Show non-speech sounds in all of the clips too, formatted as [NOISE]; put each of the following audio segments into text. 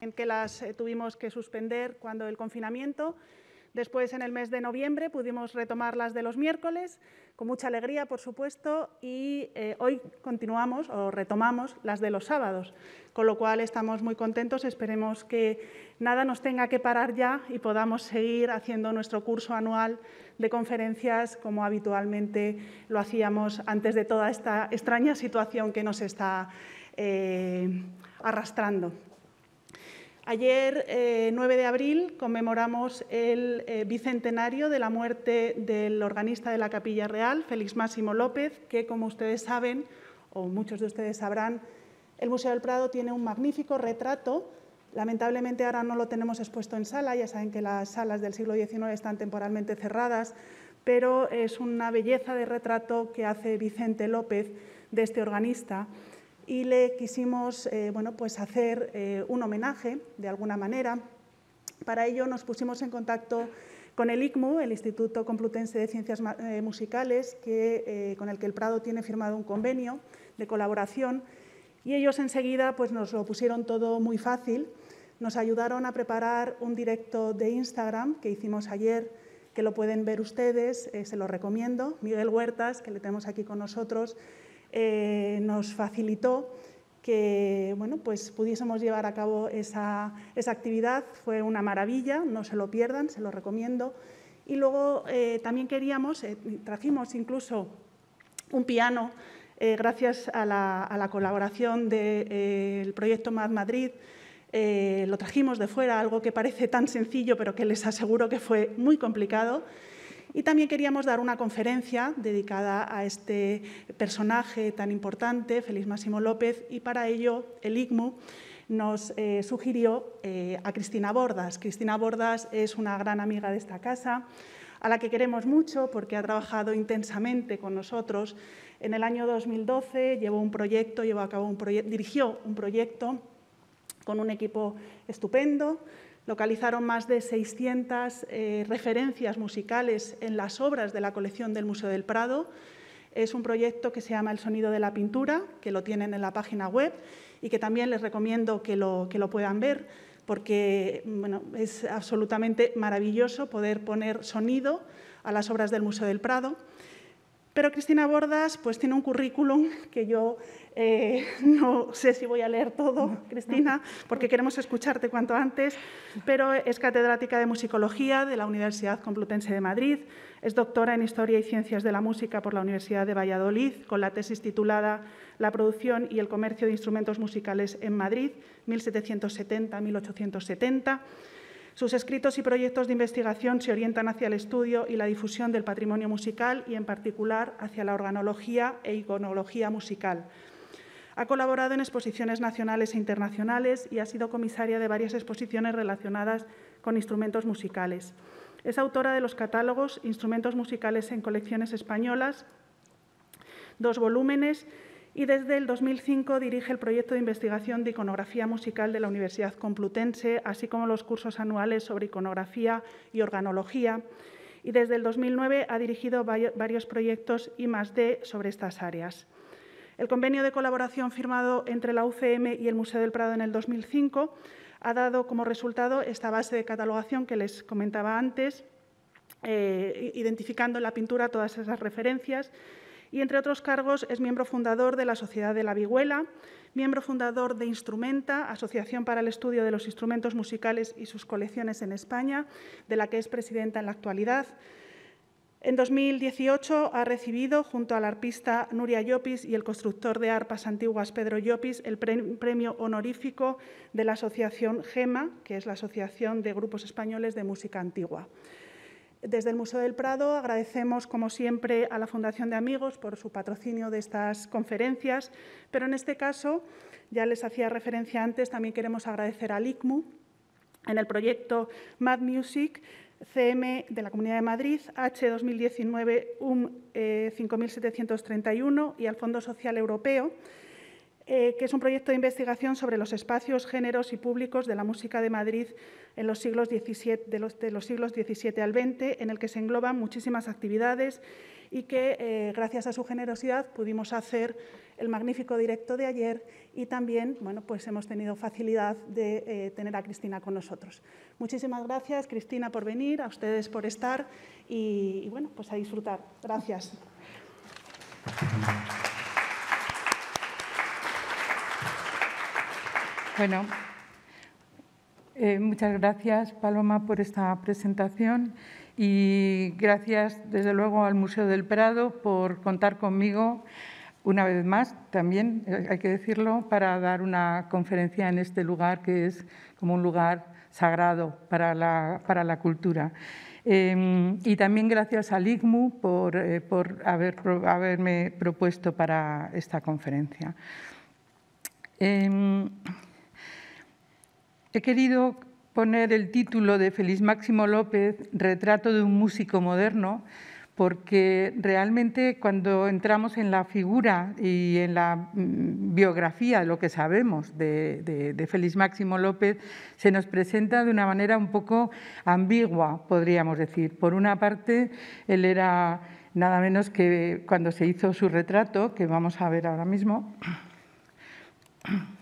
...en que las eh, tuvimos que suspender cuando el confinamiento. Después, en el mes de noviembre, pudimos retomar las de los miércoles, con mucha alegría, por supuesto, y eh, hoy continuamos o retomamos las de los sábados, con lo cual estamos muy contentos. Esperemos que nada nos tenga que parar ya y podamos seguir haciendo nuestro curso anual de conferencias como habitualmente lo hacíamos antes de toda esta extraña situación que nos está eh, arrastrando. Ayer, 9 eh, de abril, conmemoramos el eh, bicentenario de la muerte del organista de la Capilla Real, Félix Máximo López, que, como ustedes saben, o muchos de ustedes sabrán, el Museo del Prado tiene un magnífico retrato. Lamentablemente ahora no lo tenemos expuesto en sala, ya saben que las salas del siglo XIX están temporalmente cerradas, pero es una belleza de retrato que hace Vicente López de este organista y le quisimos eh, bueno, pues hacer eh, un homenaje de alguna manera. Para ello nos pusimos en contacto con el ICMU, el Instituto Complutense de Ciencias eh, Musicales, que, con el que el Prado tiene firmado un convenio de colaboración y ellos enseguida pues, nos lo pusieron todo muy fácil. Nos ayudaron a preparar un directo de Instagram que hicimos ayer, que lo pueden ver ustedes, se lo recomiendo. Miguel Huertas, que le tenemos aquí con nosotros, eh, nos facilitó que bueno, pues pudiésemos llevar a cabo esa, actividad. Fue una maravilla, no se lo pierdan, se lo recomiendo. Y luego eh, también queríamos, eh, trajimos incluso un piano, gracias a la, colaboración del proyecto Mad Madrid. lo trajimos de fuera, algo que parece tan sencillo, pero que les aseguro que fue muy complicado. Y también queríamos dar una conferencia dedicada a este personaje tan importante, Feliz Máximo López, y para ello el ICMU nos eh, sugirió eh, a Cristina Bordas. Cristina Bordas es una gran amiga de esta casa, a la que queremos mucho porque ha trabajado intensamente con nosotros. En el año 2012 llevó un proyecto, llevó a cabo un proyecto, dirigió un proyecto con un equipo estupendo, Localizaron más de 600 eh, referencias musicales en las obras de la colección del Museo del Prado. Es un proyecto que se llama El Sonido de la Pintura, que lo tienen en la página web y que también les recomiendo que lo, puedan ver, porque es absolutamente maravilloso poder poner sonido a las obras del Museo del Prado. Pero Cristina Bordas pues, tiene un currículum que yo eh, [LAUGHS] no sé si voy a leer todo, Cristina, porque queremos escucharte cuanto antes, pero es catedrática de musicología de la Universidad Complutense de Madrid, es doctora en Historia y Ciencias de la Música por la Universidad de Valladolid, con la tesis titulada La producción y el comercio de instrumentos musicales en Madrid, 1770-1870. Sus escritos y proyectos de investigación se orientan hacia el estudio y la difusión del patrimonio musical y, en particular, hacia la organología e iconología musical. Ha colaborado en exposiciones nacionales e internacionales y ha sido comisaria de varias exposiciones relacionadas con instrumentos musicales. Es autora de los catálogos Instrumentos musicales en colecciones españolas, dos volúmenes y desde el 2005 dirige el proyecto de investigación de iconografía musical de la Universidad Complutense, así como los cursos anuales sobre iconografía y organología. Y desde el 2009 ha dirigido varios proyectos y más de sobre estas áreas. El convenio de colaboración firmado entre la UCM y el Museo del Prado en el 2005 ha dado como resultado esta base de catalogación que les comentaba antes, eh, identificando en la pintura todas esas referencias y, entre otros cargos, es miembro fundador de la Sociedad de la Vihuela, miembro fundador de Instrumenta, Asociación para el Estudio de los Instrumentos Musicales y sus Colecciones en España, de la que es presidenta en la actualidad. En 2018 ha recibido, junto al arpista Nuria Llopis y el constructor de arpas antiguas Pedro Llopis, el premio honorífico de la asociación GEMA, que es la Asociación de Grupos Españoles de Música Antigua. Desde el Museo del Prado agradecemos, como siempre, a la Fundación de Amigos por su patrocinio de estas conferencias, pero en este caso, ya les hacía referencia antes, también queremos agradecer al ICMU en el proyecto Mad Music, CM de la Comunidad de Madrid, H 2019 UM 5731 y al Fondo Social Europeo eh, que es un proyecto de investigación sobre los espacios, géneros y públicos de la música de Madrid en los siglos XVII, de, los, siglos XVII al XX, en el que se engloban muchísimas actividades y que, eh, gracias a su generosidad, pudimos hacer el magnífico directo de ayer y también bueno, pues hemos tenido facilidad de eh, tener a Cristina con nosotros. Muchísimas gracias, Cristina, por venir, a ustedes por estar y, y bueno, pues a disfrutar. Gracias. Bueno, eh, muchas gracias, Paloma, por esta presentación y gracias, desde luego, al Museo del Prado por contar conmigo una vez más, también eh, hay que decirlo, para dar una conferencia en este lugar que es como un lugar sagrado para la, cultura. Em, y también gracias al IGMU por, eh, haberme propuesto para esta conferencia. Em, He querido poner el título de Feliz Máximo López, Retrato de un músico moderno, porque realmente cuando entramos en la figura y en la mm, biografía de lo que sabemos de, Feliz Máximo López, se nos presenta de una manera un poco ambigua, podríamos decir. Por una parte, él era nada menos que cuando se hizo su retrato, que vamos a ver ahora mismo. [CLEARS THROAT]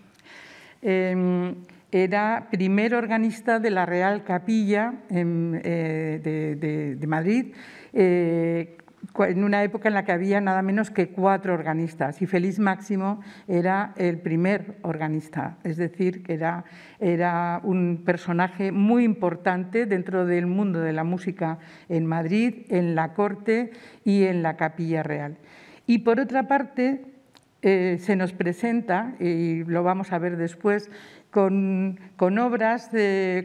Em, era primer organista de la Real Capilla eh, de, Madrid, eh, en una época en la que había nada menos que cuatro organistas y Feliz Máximo era el primer organista, es decir, que era, era un personaje muy importante dentro del mundo de la música en Madrid, en la corte y en la capilla real. Y por otra parte, eh, se nos presenta, y lo vamos a ver después, con, obras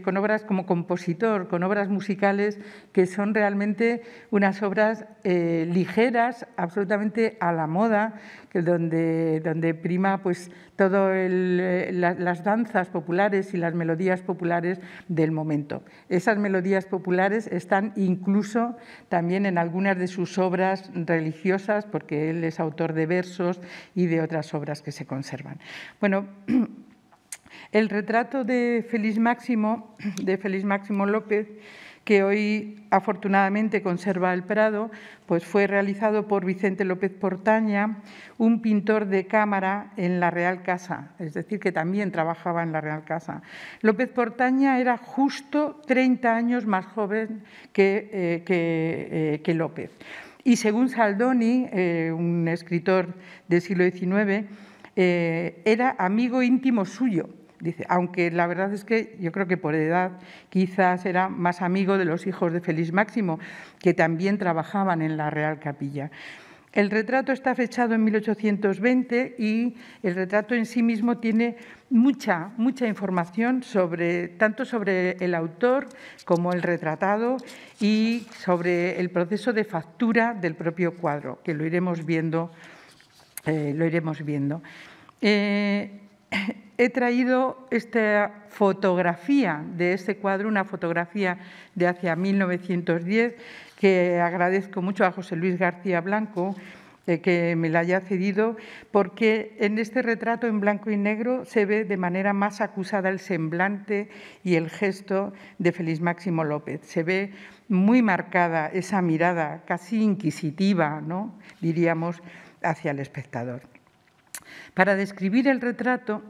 con, obras, como compositor, con obras musicales que son realmente unas obras eh, ligeras, absolutamente a la moda, donde, donde prima pues, eh, las danzas populares y las melodías populares del momento. Esas melodías populares están incluso también en algunas de sus obras religiosas, porque él es autor de versos y de otras obras que se conservan. Bueno, [CLEARS THROAT] El retrato de Feliz Máximo, [CLEARS THROAT] de Feliz Máximo López, que hoy afortunadamente conserva el Prado, pues fue realizado por Vicente López Portaña, un pintor de cámara en la Real Casa, es decir, que también trabajaba en la Real Casa. López Portaña era justo 30 años más joven eh, eh, que, López. Y según Saldoni, eh, un escritor del siglo XIX, era amigo íntimo suyo dice, aunque la verdad es que yo creo que por edad quizás era más amigo de los hijos de Feliz Máximo, que también trabajaban en la Real Capilla. El retrato está fechado en 1820 y el retrato en sí mismo tiene mucha, mucha información sobre, tanto sobre el autor como el retratado y sobre el proceso de factura del propio cuadro, que lo iremos viendo. Eh, lo iremos viendo. Eh, he traído esta fotografía de este cuadro, una fotografía de hacia 1910, que agradezco mucho a José Luis García Blanco eh, que me la haya cedido, porque en este retrato en blanco y negro se ve de manera más acusada el semblante y el gesto de Feliz Máximo López. Se ve muy marcada esa mirada casi inquisitiva, ¿no? diríamos, hacia el espectador. Para describir el retrato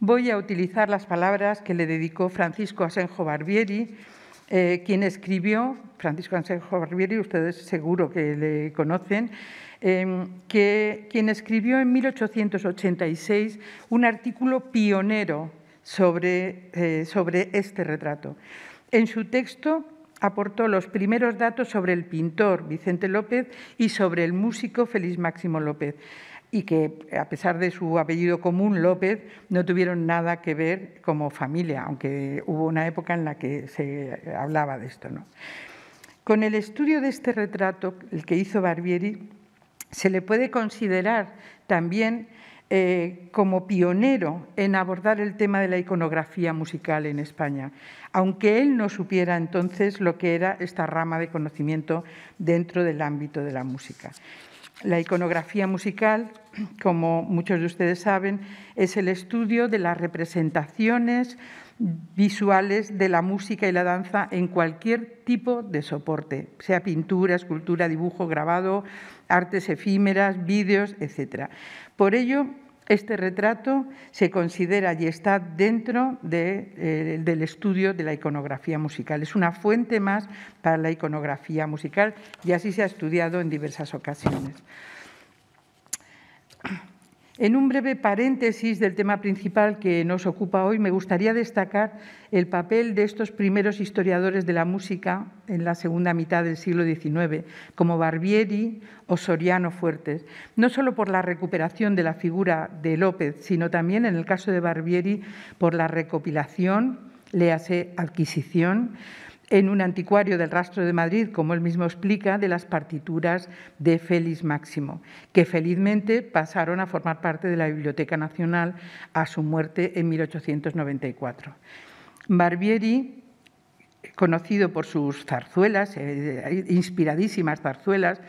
voy a utilizar las palabras que le dedicó Francisco Asenjo Barbieri, eh, quien escribió, Francisco Asenjo Barbieri, ustedes seguro que le conocen, em, quien escribió en 1886 un artículo pionero sobre, eh, sobre este retrato. En su texto aportó los primeros datos sobre el pintor Vicente López y sobre el músico Feliz Máximo López y que, a pesar de su apellido común, López, no tuvieron nada que ver como familia, aunque hubo una época en la que se hablaba de esto. ¿no? Con el estudio de este retrato, el que hizo Barbieri, se le puede considerar también eh, como pionero en abordar el tema de la iconografía musical en España, aunque él no supiera entonces lo que era esta rama de conocimiento dentro del ámbito de la música. La iconografía musical, [CLEARS THROAT] como muchos de ustedes saben, es el estudio de las representaciones visuales de la música y la danza en cualquier tipo de soporte, sea pintura, escultura, dibujo, grabado, artes efímeras, vídeos, etc. Por ello, este retrato se considera y está dentro eh, del estudio de la iconografía musical. Es una fuente más para la iconografía musical y así se ha estudiado en diversas ocasiones. En un breve paréntesis del tema principal que nos ocupa hoy, me gustaría destacar el papel de estos primeros historiadores de la música en la segunda mitad del siglo XIX, como Barbieri o Soriano Fuertes, no solo por la recuperación de la figura de López, sino también, en el caso de Barbieri, por la recopilación, léase adquisición, en un anticuario del rastro de Madrid, como él mismo explica, de las partituras de Félix Máximo, que felizmente pasaron a formar parte de la Biblioteca Nacional a su muerte en 1894. Barbieri conocido por sus zarzuelas, eh, inspiradísimas zarzuelas,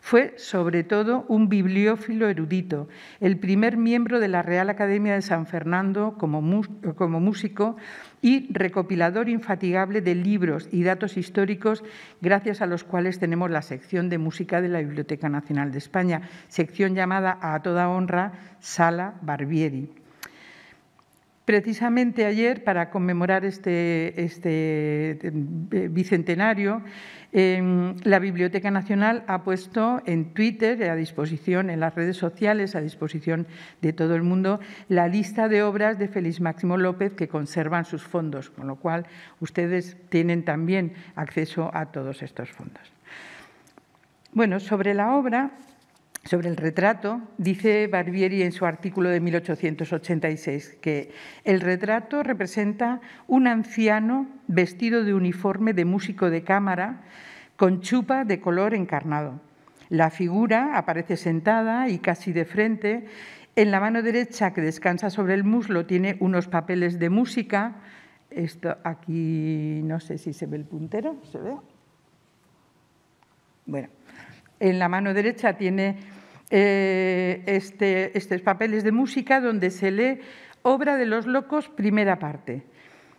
fue sobre todo un bibliófilo erudito, el primer miembro de la Real Academia de San Fernando como, como músico y recopilador infatigable de libros y datos históricos, gracias a los cuales tenemos la sección de música de la Biblioteca Nacional de España, sección llamada a toda honra Sala Barbieri. Precisamente ayer, para conmemorar este, este eh, bicentenario, em, la Biblioteca Nacional ha puesto en Twitter, a disposición, en las redes sociales, a disposición de todo el mundo, la lista de obras de Félix Máximo López que conservan sus fondos, con lo cual ustedes tienen también acceso a todos estos fondos. Bueno, sobre la obra, sobre el retrato, dice Barbieri en su artículo de 1886 que el retrato representa un anciano vestido de uniforme de músico de cámara con chupa de color encarnado. La figura aparece sentada y casi de frente. En la mano derecha, que descansa sobre el muslo, tiene unos papeles de música. Esto aquí no sé si se ve el puntero, ¿se ve? Bueno, en la mano derecha tiene eh, estos papeles de música donde se lee Obra de los Locos, primera parte,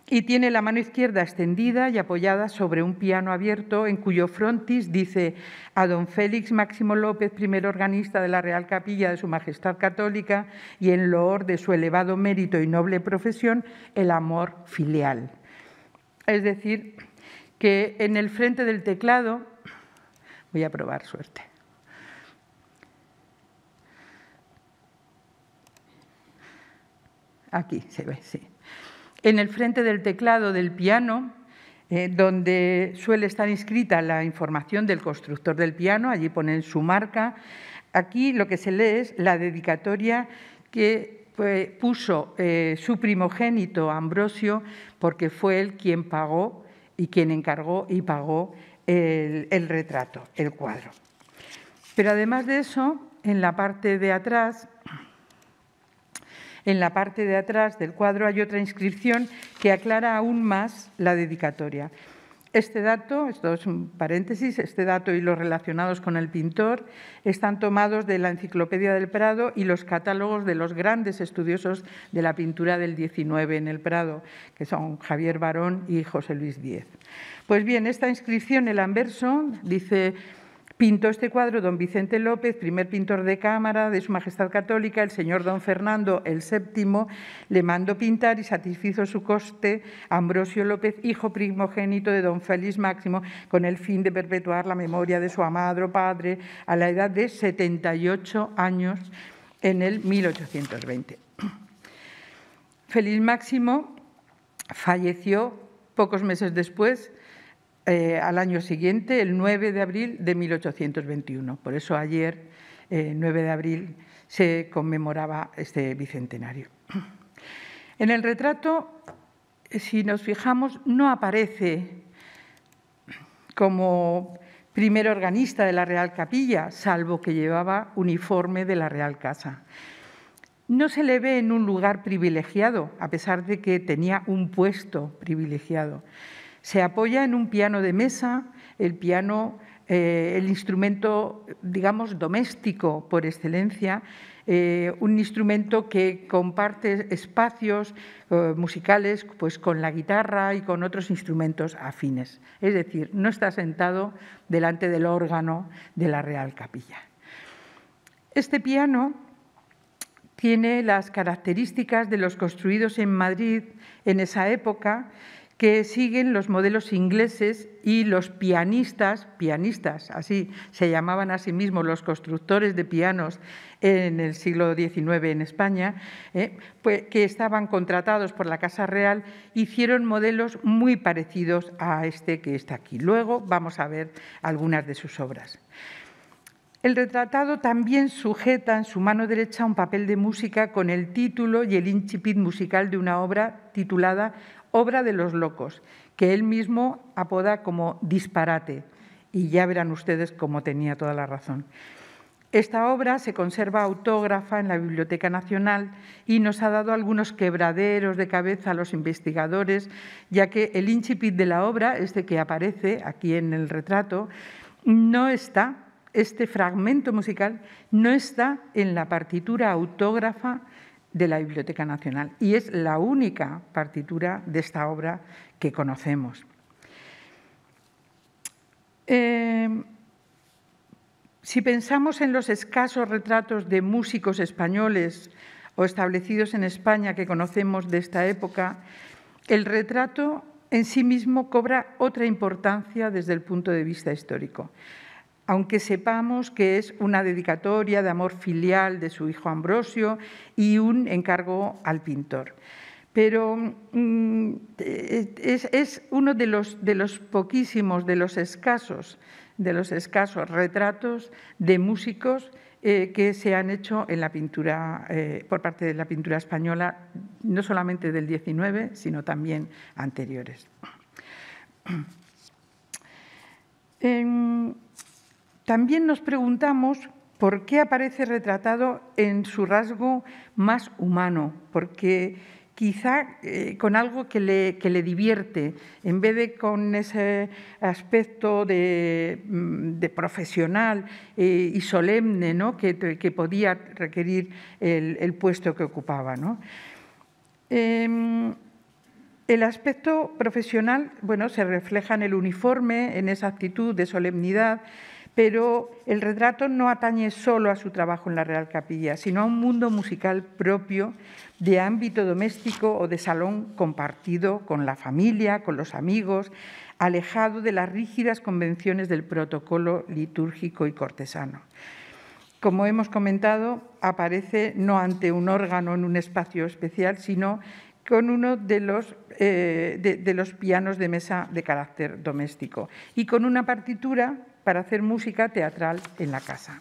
y tiene la mano izquierda extendida y apoyada sobre un piano abierto en cuyo frontis dice a don Félix Máximo López, primer organista de la Real Capilla de Su Majestad Católica, y en loor de su elevado mérito y noble profesión, el amor filial. Es decir, que en el frente del teclado, voy a probar suerte, Aquí se ve, sí. En el frente del teclado del piano, eh, donde suele estar inscrita la información del constructor del piano, allí ponen su marca. Aquí lo que se lee es la dedicatoria que eh, puso eh, su primogénito Ambrosio, porque fue él quien pagó y quien encargó y pagó el retrato, el cuadro. Pero además de eso, en la parte de atrás en la parte de atrás del cuadro hay otra inscripción que aclara aún más la dedicatoria. Este dato, esto es un paréntesis, este dato y los relacionados con el pintor están tomados de la Enciclopedia del Prado y los catálogos de los grandes estudiosos de la pintura del XIX en el Prado, que son Javier Barón y José Luis Díez. Pues bien, esta inscripción, el anverso, dice Pintó este cuadro don Vicente López, primer pintor de cámara de Su Majestad Católica, el señor don Fernando el VII, le mandó pintar y satisfizo su coste Ambrosio López, hijo primogénito de don Félix Máximo, con el fin de perpetuar la memoria de su amado padre a la edad de 78 años en el 1820. Félix Máximo falleció pocos meses después eh, al año siguiente, el 9 de abril de 1821. Por eso ayer, el eh, 9 de abril, se conmemoraba este bicentenario. En el retrato, si nos fijamos, no aparece como primer organista de la Real Capilla, salvo que llevaba uniforme de la Real Casa. No se le ve en un lugar privilegiado, a pesar de que tenía un puesto privilegiado. Se apoya en un piano de mesa, el piano, eh, el instrumento, digamos, doméstico por excelencia, eh, un instrumento que comparte espacios eh, musicales pues, con la guitarra y con otros instrumentos afines. Es decir, no está sentado delante del órgano de la Real Capilla. Este piano tiene las características de los construidos en Madrid en esa época que siguen los modelos ingleses y los pianistas, pianistas, así se llamaban a sí mismos los constructores de pianos en el siglo XIX en España, eh, pues, que estaban contratados por la Casa Real, hicieron modelos muy parecidos a este que está aquí. Luego vamos a ver algunas de sus obras. El retratado también sujeta en su mano derecha un papel de música con el título y el incipit musical de una obra titulada obra de los locos, que él mismo apoda como disparate, y ya verán ustedes cómo tenía toda la razón. Esta obra se conserva autógrafa en la Biblioteca Nacional y nos ha dado algunos quebraderos de cabeza a los investigadores, ya que el incipit de la obra, este que aparece aquí en el retrato, no está, este fragmento musical no está en la partitura autógrafa de la Biblioteca Nacional y es la única partitura de esta obra que conocemos. Em, si pensamos en los escasos retratos de músicos españoles o establecidos en España que conocemos de esta época, el retrato en sí mismo cobra otra importancia desde el punto de vista histórico aunque sepamos que es una dedicatoria de amor filial de su hijo Ambrosio y un encargo al pintor. Pero mm, eh, es, uno de los, de los poquísimos, de los escasos, de los escasos retratos de músicos eh, que se han hecho en la pintura, eh, por parte de la pintura española, no solamente del 19, sino también anteriores. [CLEARS THROAT] En, también nos preguntamos por qué aparece retratado en su rasgo más humano, porque quizá eh, con algo que le, divierte, en vez de con ese aspecto de, mm, profesional eh, y solemne que, podía requerir el, puesto que ocupaba. Em, el aspecto profesional bueno, se refleja en el uniforme, en esa actitud de solemnidad, pero el retrato no atañe solo a su trabajo en la Real Capilla, sino a un mundo musical propio de ámbito doméstico o de salón compartido con la familia, con los amigos, alejado de las rígidas convenciones del protocolo litúrgico y cortesano. Como hemos comentado, aparece no ante un órgano en un espacio especial, sino con uno de los, eh, los pianos de mesa de carácter doméstico y con una partitura para hacer música teatral en la casa.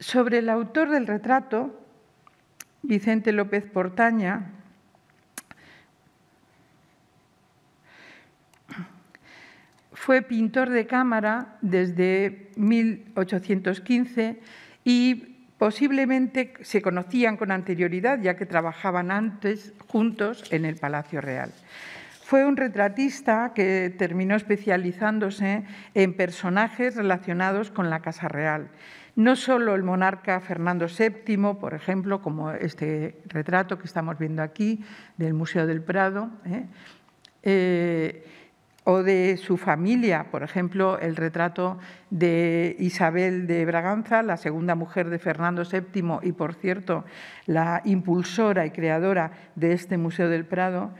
Sobre el autor del retrato, Vicente López Portaña, fue pintor de cámara desde 1815 y posiblemente se conocían con anterioridad, ya que trabajaban antes juntos en el Palacio Real. Fue un retratista que terminó especializándose en personajes relacionados con la Casa Real. No solo el monarca Fernando VII, por ejemplo, como este retrato que estamos viendo aquí del Museo del Prado, ¿eh? Eh, o de su familia, por ejemplo, el retrato de Isabel de Braganza, la segunda mujer de Fernando VII y, por cierto, la impulsora y creadora de este Museo del Prado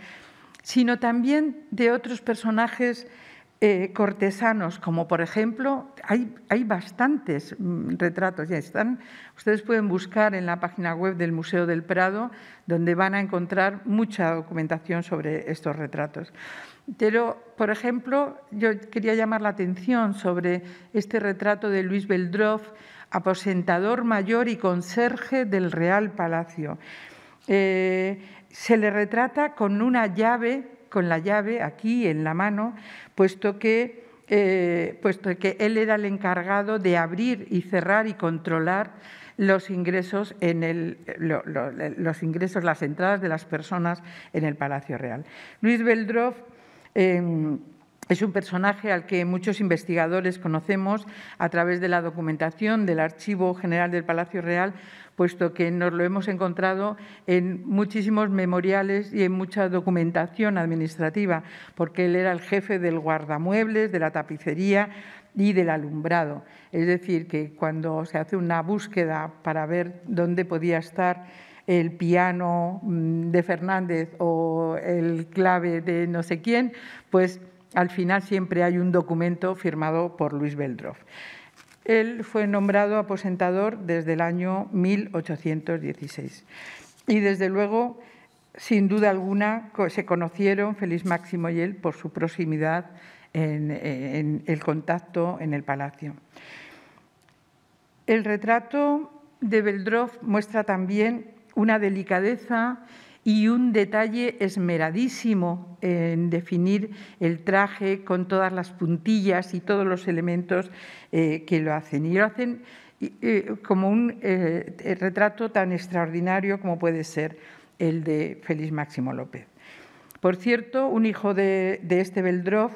sino también de otros personajes eh, cortesanos, como por ejemplo, hay, hay bastantes mm, retratos, ya están, ustedes pueden buscar en la página web del Museo del Prado, donde van a encontrar mucha documentación sobre estos retratos. Pero, por ejemplo, yo quería llamar la atención sobre este retrato de Luis Beldrov, aposentador mayor y conserje del Real Palacio. Eh, se le retrata con una llave, con la llave aquí en la mano, puesto que eh, puesto que él era el encargado de abrir y cerrar y controlar los ingresos en el, los ingresos, las entradas de las personas en el Palacio Real. Luis Beldrov em, es un personaje al que muchos investigadores conocemos a través de la documentación del Archivo General del Palacio Real, puesto que nos lo hemos encontrado en muchísimos memoriales y en mucha documentación administrativa, porque él era el jefe del guardamuebles, de la tapicería y del alumbrado. Es decir, que cuando se hace una búsqueda para ver dónde podía estar el piano mm, de Fernández o el clave de no sé quién, pues al final siempre hay un documento firmado por Luis Beldroff. Él fue nombrado aposentador desde el año 1816. Y desde luego, sin duda alguna, se conocieron Feliz Máximo y él por su proximidad en, el contacto en el palacio. El retrato de Beldrov muestra también una delicadeza y un detalle esmeradísimo en definir el traje con todas las puntillas y todos los elementos eh, que lo hacen. Y lo hacen eh, como un eh, retrato tan extraordinario como puede ser el de Félix Máximo López. Por cierto, un hijo de, este Beldrov,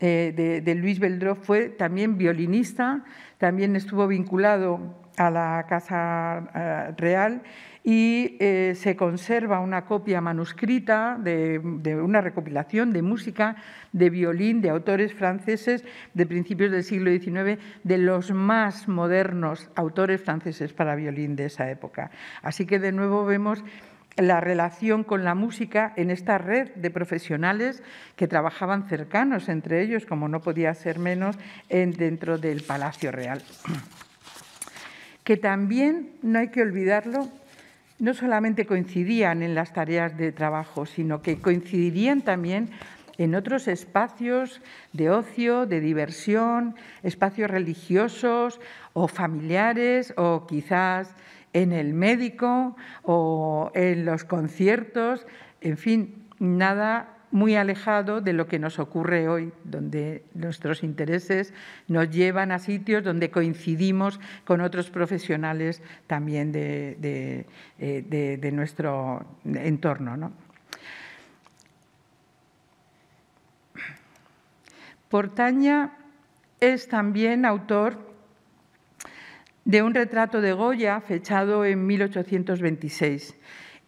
de, Luis Beldrov, fue también violinista, también estuvo vinculado a la Casa Real y eh, se conserva una copia manuscrita de, una recopilación de música de violín de autores franceses de principios del siglo XIX, de los más modernos autores franceses para violín de esa época. Así que de nuevo vemos la relación con la música en esta red de profesionales que trabajaban cercanos entre ellos, como no podía ser menos, en, dentro del Palacio Real. [CLEARS THROAT] Que también, no hay que olvidarlo, no solamente coincidían en las tareas de trabajo, sino que coincidirían también en otros espacios de ocio, de diversión, espacios religiosos o familiares o quizás en el médico o en los conciertos, en fin, nada muy alejado de lo que nos ocurre hoy, donde nuestros intereses nos llevan a sitios donde coincidimos con otros profesionales también de, eh, nuestro entorno. Portaña es también autor de un retrato de Goya fechado en 1826,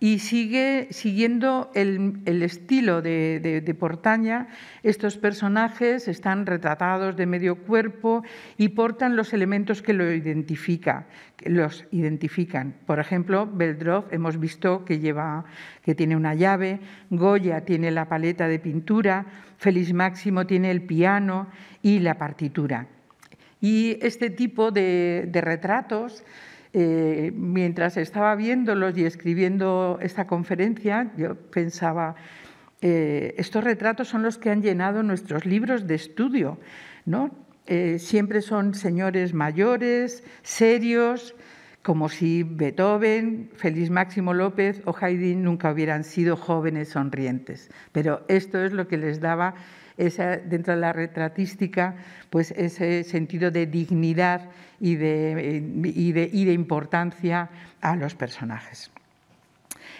y sigue siguiendo el, estilo de, Portaña. Estos personajes están retratados de medio cuerpo y portan los elementos que lo identifica, los identifican. Por ejemplo, Beldrov hemos visto que lleva, que tiene una llave, Goya tiene la paleta de pintura, Feliz Máximo tiene el piano y la partitura. Y este tipo de retratos eh, mientras estaba viéndolos y escribiendo esta conferencia, yo pensaba, eh, estos retratos son los que han llenado nuestros libros de estudio, eh, siempre son señores mayores, serios, como si Beethoven, Feliz Máximo López o Haydn nunca hubieran sido jóvenes sonrientes. Pero esto es lo que les daba dentro de la retratística, pues ese sentido de dignidad eh, y de, importancia a los personajes.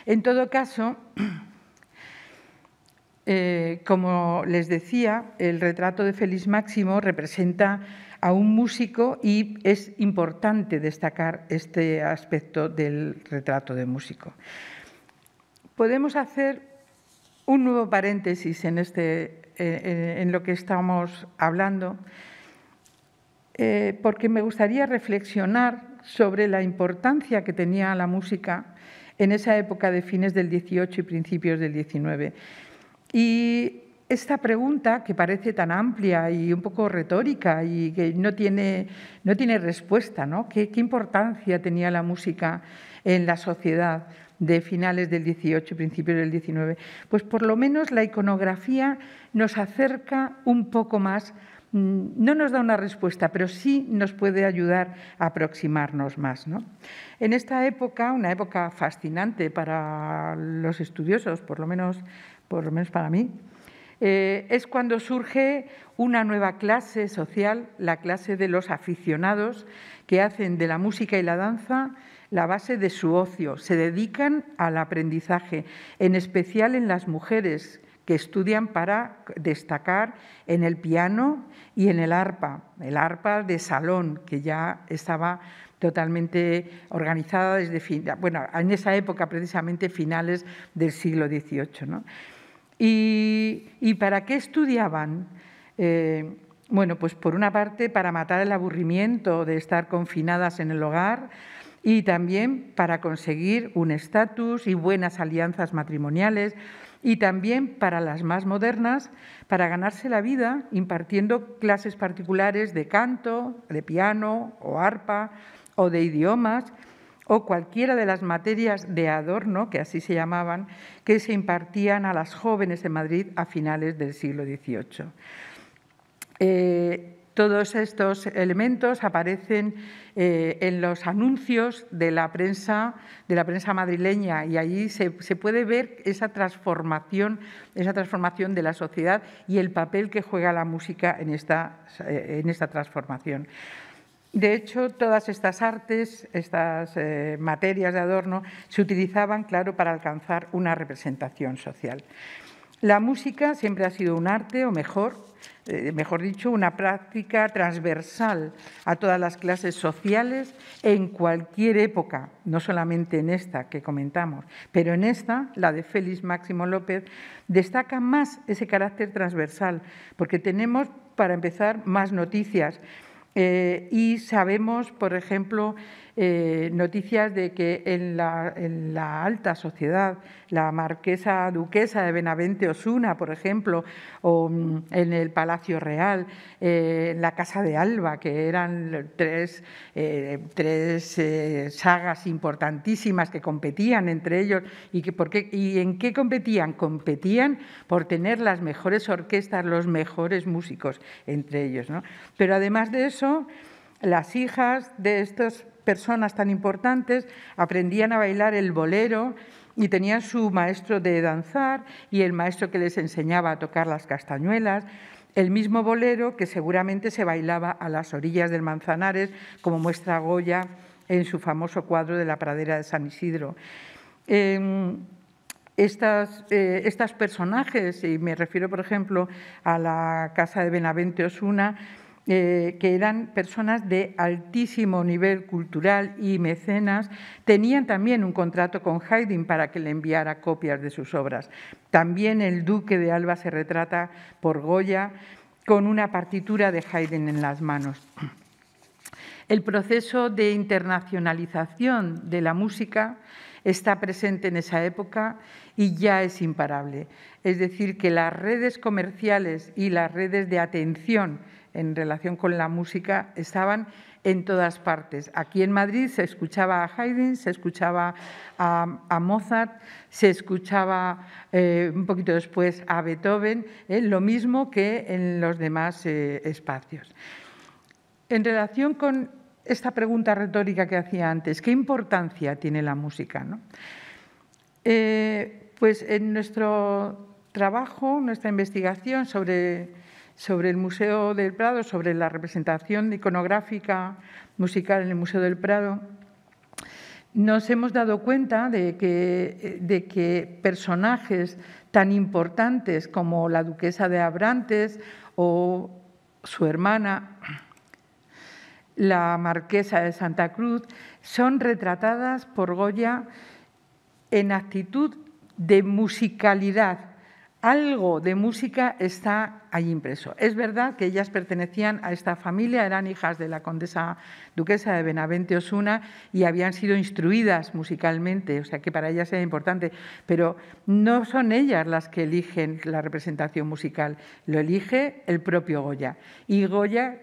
En todo caso, [CLEARS THROAT] eh, como les decía, el retrato de Félix Máximo representa a un músico y es importante destacar este aspecto del retrato de músico. Podemos hacer un nuevo paréntesis en este, eh, lo que estamos hablando eh, porque me gustaría reflexionar sobre la importancia que tenía la música en esa época de fines del 18 y principios del 19. Y esta pregunta, que parece tan amplia y un poco retórica y que no tiene, no respuesta, ¿no? ¿Qué, importancia tenía la música en la sociedad de finales del 18 y principios del 19? Pues por lo menos la iconografía nos acerca un poco más no nos da una respuesta, pero sí nos puede ayudar a aproximarnos más. ¿no? En esta época, una época fascinante para los estudiosos, por lo menos, por lo menos para mí, eh, es cuando surge una nueva clase social, la clase de los aficionados, que hacen de la música y la danza la base de su ocio, se dedican al aprendizaje, en especial en las mujeres, que estudian para destacar en el piano y en el arpa, el arpa de salón, que ya estaba totalmente organizada desde, en esa época precisamente finales del siglo XVIII. Y, para qué estudiaban? Eh, bueno, pues por una parte para matar el aburrimiento de estar confinadas en el hogar y también para conseguir un estatus y buenas alianzas matrimoniales, y también para las más modernas, para ganarse la vida impartiendo clases particulares de canto, de piano o arpa o de idiomas o cualquiera de las materias de adorno, que así se llamaban, que se impartían a las jóvenes en Madrid a finales del siglo XVIII. Todos estos elementos aparecen eh, en los anuncios de la prensa, de la prensa madrileña, y allí se, puede ver esa transformación, esa transformación de la sociedad y el papel que juega la música en esta, eh, transformación. De hecho, todas estas artes, estas eh, materias de adorno, se utilizaban, claro, para alcanzar una representación social. La música siempre ha sido un arte, o mejor, eh, mejor dicho, una práctica transversal a todas las clases sociales en cualquier época, no solamente en esta que comentamos, pero en esta, la de Félix Máximo López, destaca más ese carácter transversal, porque tenemos, para empezar, más noticias eh, y sabemos, por ejemplo, eh, noticias de que en la, alta sociedad, la marquesa duquesa de Benavente Osuna, por ejemplo, o mm, en el Palacio Real, eh, en la Casa de Alba, que eran tres, eh, sagas importantísimas que competían entre ellos. ¿Y, que, por ¿Y en qué competían? Competían por tener las mejores orquestas, los mejores músicos entre ellos. Pero además de eso, las hijas de estos personas tan importantes aprendían a bailar el bolero y tenían su maestro de danzar y el maestro que les enseñaba a tocar las castañuelas, el mismo bolero que seguramente se bailaba a las orillas del Manzanares, como muestra Goya en su famoso cuadro de la pradera de San Isidro. Em, estas, eh, estos personajes, y me refiero, por ejemplo, a la casa de Benavente Osuna, eh, que eran personas de altísimo nivel cultural y mecenas, tenían también un contrato con Haydn para que le enviara copias de sus obras. También el duque de Alba se retrata por Goya con una partitura de Haydn en las manos. El proceso de internacionalización de la música está presente en esa época y ya es imparable. Es decir, que las redes comerciales y las redes de atención en relación con la música estaban en todas partes. Aquí en Madrid se escuchaba a Haydn, se escuchaba a, Mozart, se escuchaba eh, un poquito después a Beethoven, eh, lo mismo que en los demás eh, espacios. En relación con esta pregunta retórica que hacía antes, ¿qué importancia tiene la música? pues en nuestro trabajo, nuestra investigación sobre sobre el Museo del Prado, sobre la representación iconográfica musical en el Museo del Prado, nos hemos dado cuenta de que, personajes tan importantes como la duquesa de Abrantes o su hermana, la marquesa de Santa Cruz, son retratadas por Goya en actitud de musicalidad algo de música está allí impreso. Es verdad que ellas pertenecían a esta familia, eran hijas de la condesa duquesa de Benavente Osuna y habían sido instruidas musicalmente, o sea que para ellas era importante, pero no son ellas las que eligen la representación musical, lo elige el propio Goya. Y Goya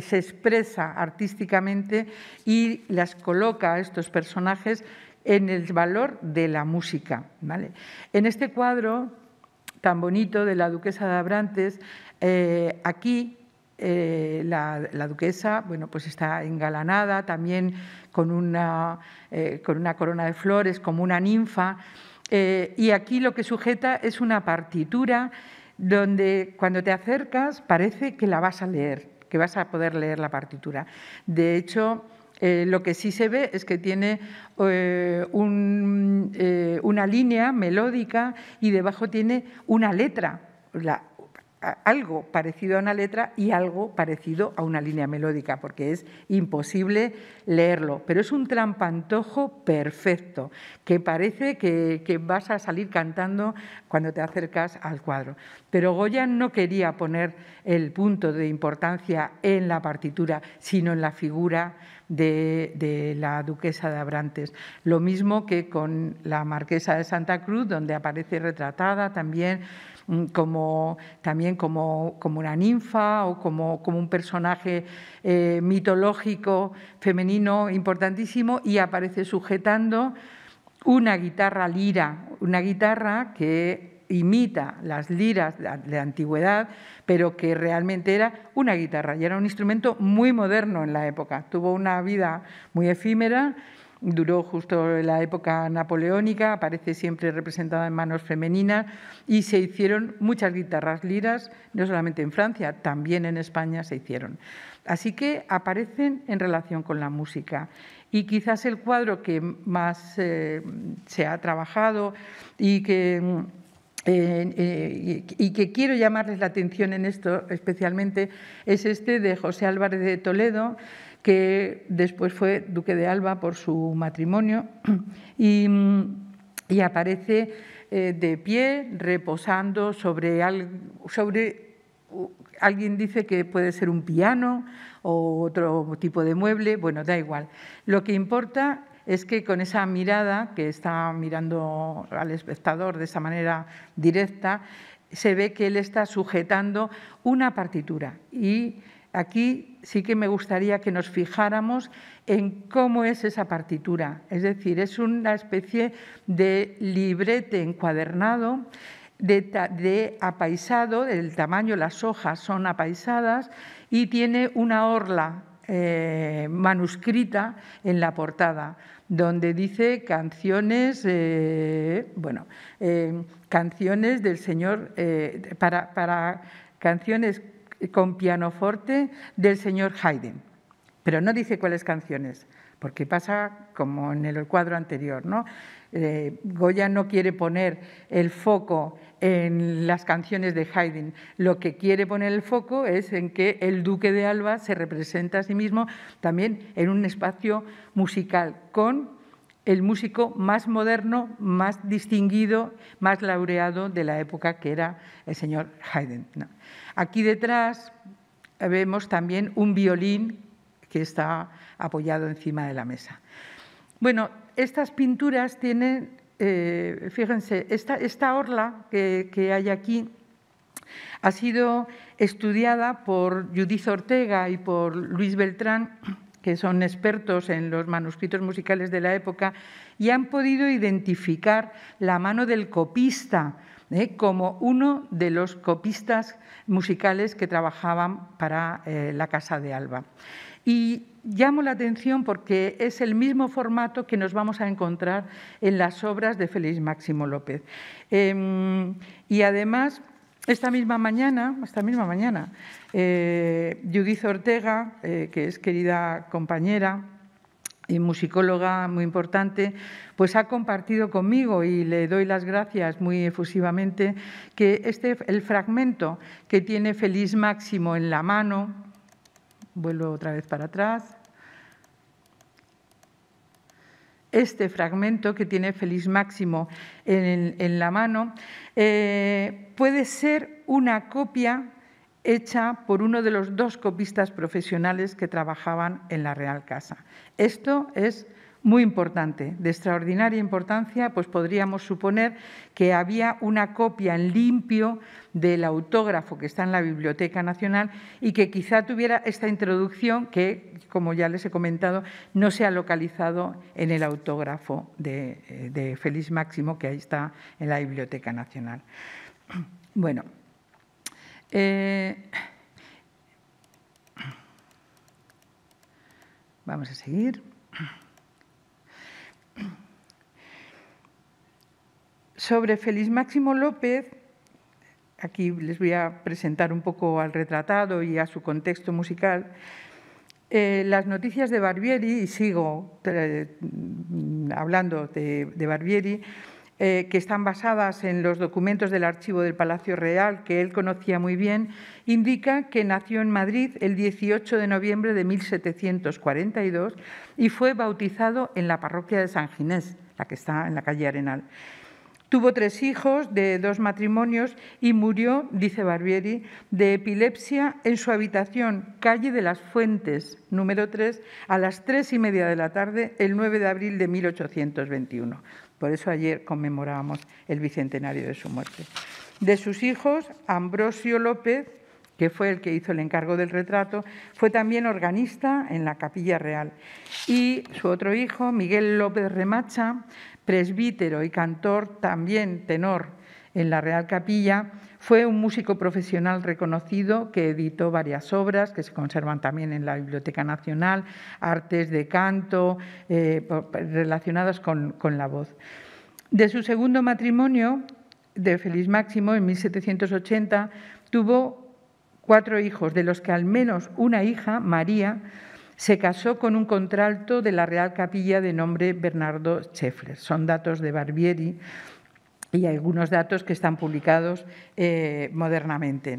se expresa artísticamente y las coloca a estos personajes en el valor de la música. ¿vale? En este cuadro tan bonito de la duquesa de Abrantes. Eh, aquí eh, la, duquesa, bueno, pues está engalanada también con una, eh, con una corona de flores, como una ninfa. y aquí lo que sujeta es una partitura donde cuando te acercas parece que la vas a leer, que vas a poder leer la partitura. De hecho, eh, lo que sí se ve es que tiene eh, eh, una línea melódica y debajo tiene una letra, algo parecido a una letra y algo parecido a una línea melódica, porque es imposible leerlo. Pero es un trampantojo perfecto, que parece que, que, vas a salir cantando cuando te acercas al cuadro. Pero Goya no quería poner el punto de importancia en la partitura, sino en la figura de, la duquesa de Abrantes. Lo mismo que con la marquesa de Santa Cruz, donde aparece retratada también mm, como, también como, como una ninfa o como, como un personaje eh, mitológico femenino importantísimo y aparece sujetando una guitarra lira, una guitarra que imita las liras de antigüedad, pero que realmente era una guitarra y era un instrumento muy moderno en la época. Tuvo una vida muy efímera duró justo la época napoleónica, aparece siempre representada en manos femeninas y se hicieron muchas guitarras liras, no solamente en Francia, también en España se hicieron. Así que aparecen en relación con la música. Y quizás el cuadro que más eh, se ha trabajado y que eh, y que quiero llamarles la atención en esto especialmente es este de José Álvarez de Toledo, que después fue duque de Alba por su matrimonio y, aparece eh, de pie reposando sobre, sobre alguien dice que puede ser un piano o otro tipo de mueble, bueno, da igual. Lo que importa es que con esa mirada que está mirando al espectador de esa manera directa, se ve que él está sujetando una partitura. Y aquí sí que me gustaría que nos fijáramos en cómo es esa partitura. Es decir, es una especie de librete encuadernado, de, apaisado, del tamaño, las hojas son apaisadas y tiene una orla eh, manuscrita en la portada, donde dice canciones, eh, bueno, eh, canciones del señor, para canciones con pianoforte del señor Haydn, pero no dice cuáles canciones porque pasa como en el cuadro anterior, ¿no? Eh, Goya no quiere poner el foco en las canciones de Haydn, lo que quiere poner el foco es en que el duque de Alba se representa a sí mismo también en un espacio musical con el músico más moderno, más distinguido, más laureado de la época que era el señor Haydn. Aquí detrás vemos también un violín que está apoyado encima de la mesa. Bueno, estas pinturas tienen, eh, fíjense, esta, orla que, hay aquí ha sido estudiada por Judith Ortega y por Luis Beltrán, que son expertos en los manuscritos musicales de la época, y han podido identificar la mano del copista eh, como uno de los copistas musicales que trabajaban para eh, la Casa de Alba. Y llamo la atención porque es el mismo formato que nos vamos a encontrar en las obras de Félix Máximo López. Em, y además, esta misma mañana, esta misma mañana, eh, Judith Ortega, eh, que es querida compañera, y musicóloga muy importante, pues ha compartido conmigo y le doy las gracias muy efusivamente que este el fragmento que tiene Feliz Máximo en la mano Vuelvo otra vez para atrás. Este fragmento que tiene Feliz Máximo en, la mano eh, puede ser una copia hecha por uno de los dos copistas profesionales que trabajaban en la Real Casa. Esto es muy importante, de extraordinaria importancia, pues podríamos suponer que había una copia en limpio del autógrafo que está en la Biblioteca Nacional y que quizá tuviera esta introducción que, como ya les he comentado, no se ha localizado en el autógrafo de, eh, Feliz Máximo, que ahí está en la Biblioteca Nacional. [CLEARS THROAT] Bueno. Eh, vamos a seguir. Sobre Feliz Máximo López, aquí les voy a presentar un poco al retratado y a su contexto musical. Eh, las noticias de Barbieri, y sigo eh, hablando de Barbieri, eh, que están basadas en los documentos del archivo del Palacio Real, que él conocía muy bien, indica que nació en Madrid el 18 de noviembre de 1742 y fue bautizado en la parroquia de San Ginés, la que está en la calle Arenal. Tuvo tres hijos de dos matrimonios y murió, dice Barbieri, de epilepsia en su habitación, calle de las Fuentes, número 3, a las tres y media de la tarde, el 9 de abril de 1821. Por eso ayer conmemorábamos el bicentenario de su muerte. De sus hijos, Ambrosio López, que fue el que hizo el encargo del retrato, fue también organista en la Capilla Real. Y su otro hijo, Miguel López Remacha, presbítero y cantor, también tenor en la Real Capilla. Fue un músico profesional reconocido que editó varias obras que se conservan también en la Biblioteca Nacional, artes de canto eh, relacionadas con, con la voz. De su segundo matrimonio, de Feliz Máximo, en 1780, tuvo cuatro hijos, de los que al menos una hija, María, se casó con un contralto de la Real Capilla de nombre Bernardo Scheffler. Son datos de Barbieri y algunos datos que están publicados eh, modernamente.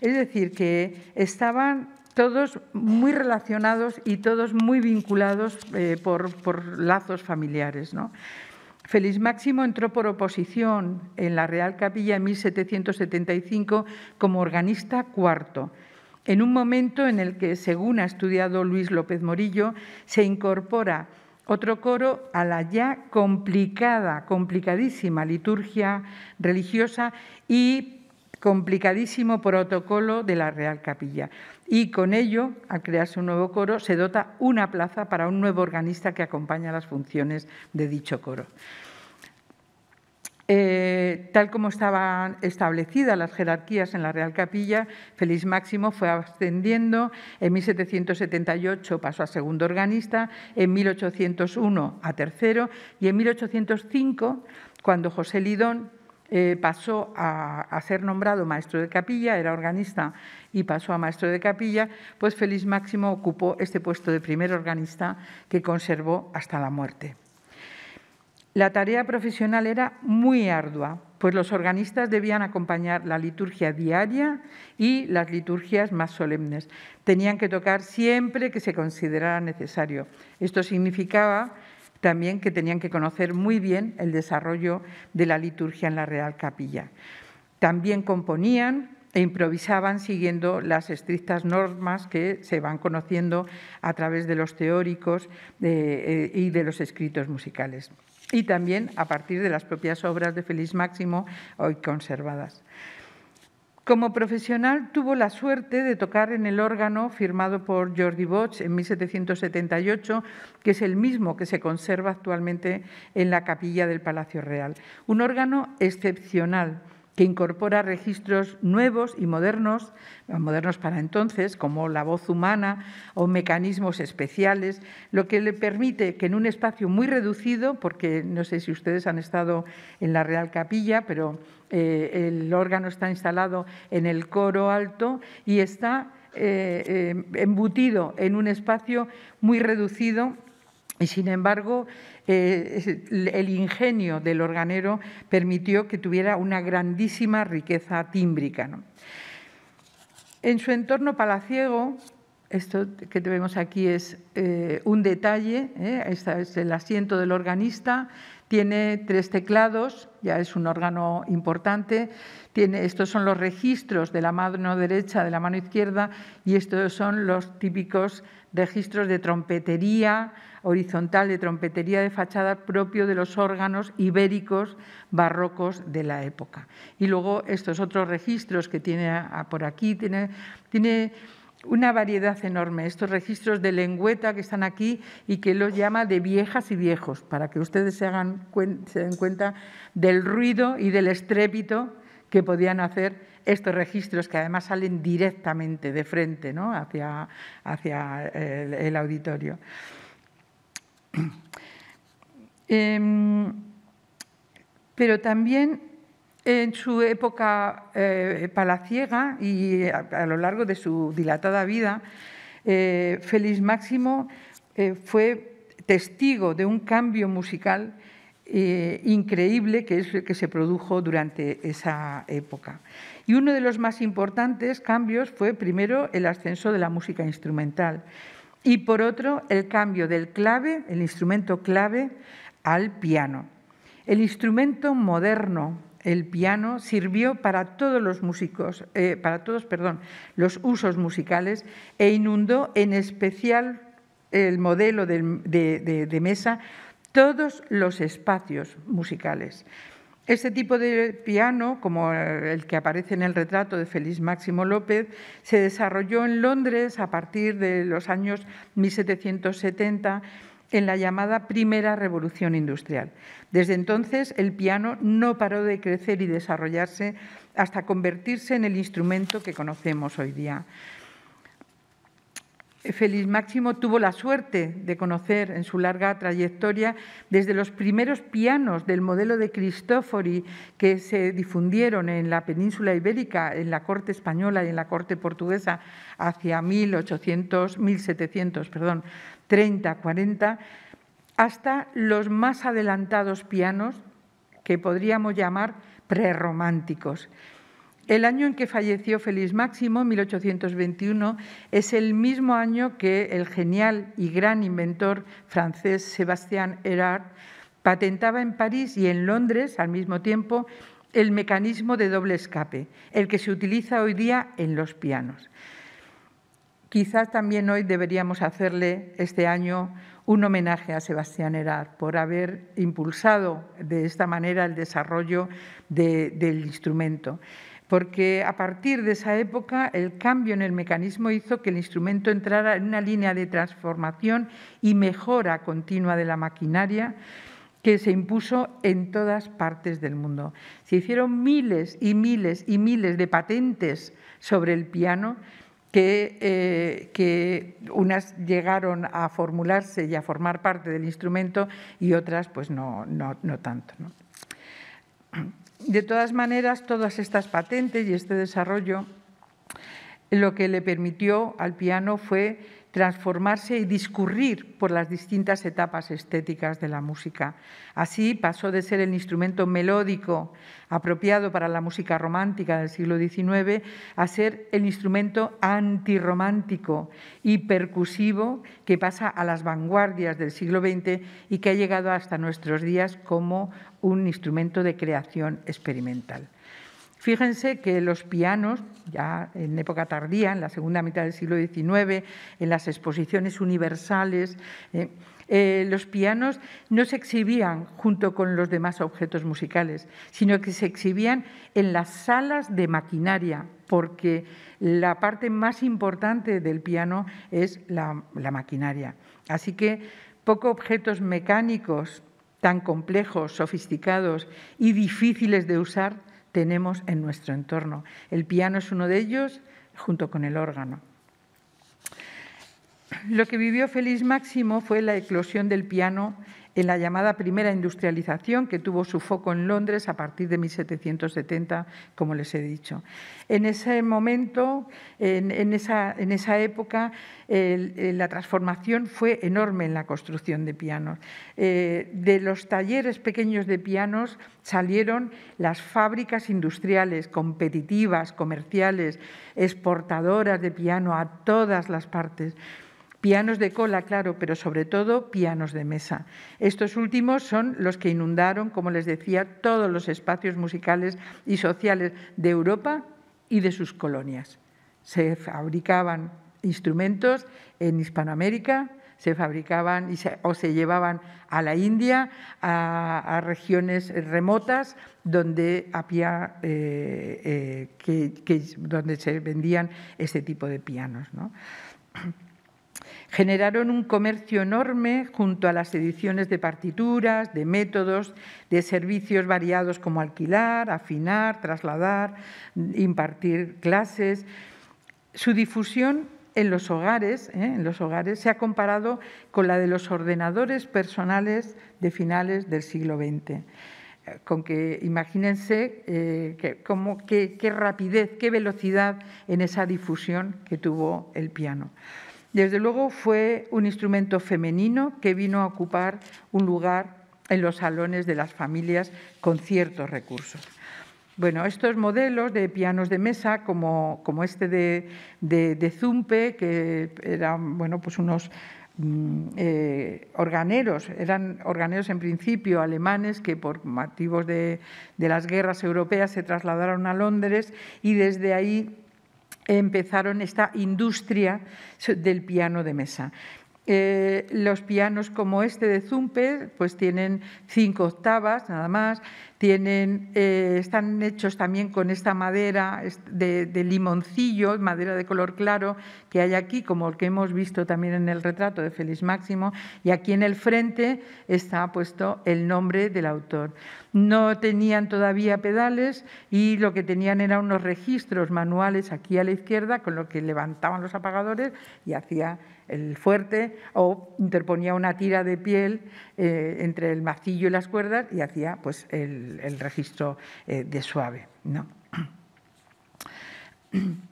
Es decir, que estaban todos muy relacionados y todos muy vinculados eh, por, lazos familiares. Feliz Máximo entró por oposición en la Real Capilla en 1775 como organista cuarto, en un momento en el que, según ha estudiado Luis López Morillo, se incorpora otro coro a la ya complicada, complicadísima liturgia religiosa y complicadísimo protocolo de la Real Capilla. Y con ello, al crearse un nuevo coro, se dota una plaza para un nuevo organista que acompaña las funciones de dicho coro. Eh, tal como estaban establecidas las jerarquías en la Real Capilla, Feliz Máximo fue ascendiendo. En 1778 pasó a segundo organista, en 1801 a tercero y en 1805, cuando José Lidón eh, pasó a, ser nombrado maestro de capilla, era organista y pasó a maestro de capilla, pues Feliz Máximo ocupó este puesto de primer organista que conservó hasta la muerte. La tarea profesional era muy ardua, pues los organistas debían acompañar la liturgia diaria y las liturgias más solemnes. Tenían que tocar siempre que se considerara necesario. Esto significaba también que tenían que conocer muy bien el desarrollo de la liturgia en la Real Capilla. También componían e improvisaban siguiendo las estrictas normas que se van conociendo a través de los teóricos eh, eh, y de los escritos musicales y también a partir de las propias obras de Feliz Máximo hoy conservadas. Como profesional tuvo la suerte de tocar en el órgano firmado por Jordi Boch en 1778, que es el mismo que se conserva actualmente en la capilla del Palacio Real. Un órgano excepcional que incorpora registros nuevos y modernos, modernos para entonces, como la voz humana o mecanismos especiales, lo que le permite que en un espacio muy reducido, porque no sé si ustedes han estado en la Real Capilla, pero eh, el órgano está instalado en el coro alto y está eh, eh, embutido en un espacio muy reducido y sin embargo, eh, el ingenio del organero permitió que tuviera una grandísima riqueza tímbrica. En su entorno palaciego, esto que vemos aquí es eh, un detalle, este es el asiento del organista, tiene tres teclados, ya es un órgano importante, estos son los registros de la mano derecha, de la mano izquierda, y estos son los típicos registros de trompetería, horizontal de trompetería de fachada propio de los órganos ibéricos barrocos de la época. Y luego estos otros registros que tiene por aquí, tiene, tiene una variedad enorme. Estos registros de lengüeta que están aquí y que los llama de viejas y viejos, para que ustedes se, hagan, se den cuenta del ruido y del estrépito que podían hacer estos registros que además salen directamente de frente ¿no? hacia, hacia el auditorio. [CLEARS THROAT] Em, pero también en su época eh, palaciega y a, lo largo de su dilatada vida, eh, Félix Máximo eh, fue testigo de un cambio musical eh, increíble que se produjo durante esa época. Y uno de los más importantes cambios fue primero el ascenso de la música instrumental y por otro el cambio del clave, el instrumento clave, al piano. El instrumento moderno, el piano, sirvió para todos los músicos, eh, para todos, los usos musicales e inundó en especial el modelo de mesa todos los espacios musicales. Este tipo de piano, como el que aparece en el retrato de Félix Máximo López, se desarrolló en Londres a partir de los años 1770 en la llamada Primera Revolución Industrial. Desde entonces, el piano no paró de crecer y desarrollarse hasta convertirse en el instrumento que conocemos hoy día. Feliz Máximo tuvo la suerte de conocer en su larga trayectoria desde los primeros pianos del modelo de Cristófori que se difundieron en la península ibérica, en la corte española y en la corte portuguesa hacia 1800, 1700, perdón, 30, 40, hasta los más adelantados pianos que podríamos llamar prerrománticos el año en que falleció Félix Máximo, 1821, es el mismo año que el genial y gran inventor francés Sébastien Erard patentaba en París y en Londres al mismo tiempo el mecanismo de doble escape, el que se utiliza hoy día en los pianos. Quizás también hoy deberíamos hacerle este año un homenaje a Sebastián Erard por haber impulsado de esta manera el desarrollo del instrumento porque a partir de esa época el cambio en el mecanismo hizo que el instrumento entrara en una línea de transformación y mejora continua de la maquinaria que se impuso en todas partes del mundo. Se hicieron miles y miles y miles de patentes sobre el piano que, eh, unas llegaron a formularse y a formar parte del instrumento y otras pues no, no, no tanto. De todas maneras, todas estas patentes y este desarrollo lo que le permitió al piano fue transformarse y discurrir por las distintas etapas estéticas de la música. Así pasó de ser el instrumento melódico apropiado para la música romántica del siglo XIX a ser el instrumento antirromántico y percusivo que pasa a las vanguardias del siglo XX y que ha llegado hasta nuestros días como un instrumento de creación experimental. Fíjense que los pianos, ya en época tardía, en la segunda mitad del siglo XIX, en las exposiciones universales, eh, eh, los pianos no se exhibían junto con los demás objetos musicales, sino que se exhibían en las salas de maquinaria, porque la parte más importante del piano es la, la maquinaria. Así que pocos objetos mecánicos tan complejos, sofisticados y difíciles de usar tenemos en nuestro entorno. El piano es uno de ellos junto con el órgano. Lo que vivió feliz Máximo fue la eclosión del piano en la llamada primera industrialización que tuvo su foco en Londres a partir de 1770, como les he dicho. En ese momento, en, esa, época, la transformación fue enorme en la construcción de pianos. Eh, de los talleres pequeños de pianos salieron las fábricas industriales, competitivas, comerciales, exportadoras de piano a todas las partes. Pianos de cola, claro, pero sobre todo pianos de mesa. Estos últimos son los que inundaron, como les decía, todos los espacios musicales y sociales de Europa y de sus colonias. Se fabricaban instrumentos en Hispanoamérica, se fabricaban o se llevaban a la India, a, regiones remotas donde, eh, eh, donde se vendían este tipo de pianos. ¿no? Generaron un comercio enorme junto a las ediciones de partituras, de métodos, de servicios variados como alquilar, afinar, trasladar, impartir clases. Su difusión en los hogares, ¿eh? en los hogares se ha comparado con la de los ordenadores personales de finales del siglo XX con que imagínense eh, qué rapidez, qué velocidad en esa difusión que tuvo el piano. Desde luego fue un instrumento femenino que vino a ocupar un lugar en los salones de las familias con ciertos recursos. Bueno, estos modelos de pianos de mesa, como, como este de, de, Zumpe, que eran bueno, pues unos mm, eh, organeros, eran organeros en principio alemanes que por motivos de, de las guerras europeas se trasladaron a Londres y desde ahí empezaron esta industria del piano de mesa. Eh, los pianos como este de Zumpe, pues tienen cinco octavas nada más, tienen, eh, están hechos también con esta madera de, limoncillo, madera de color claro que hay aquí, como el que hemos visto también en el retrato de Félix Máximo, y aquí en el frente está puesto el nombre del autor. No tenían todavía pedales y lo que tenían eran unos registros manuales aquí a la izquierda, con lo que levantaban los apagadores y hacía el fuerte, o interponía una tira de piel eh, entre el macillo y las cuerdas y hacía pues, el, registro eh, de suave. ¿no? [CLEARS THROAT]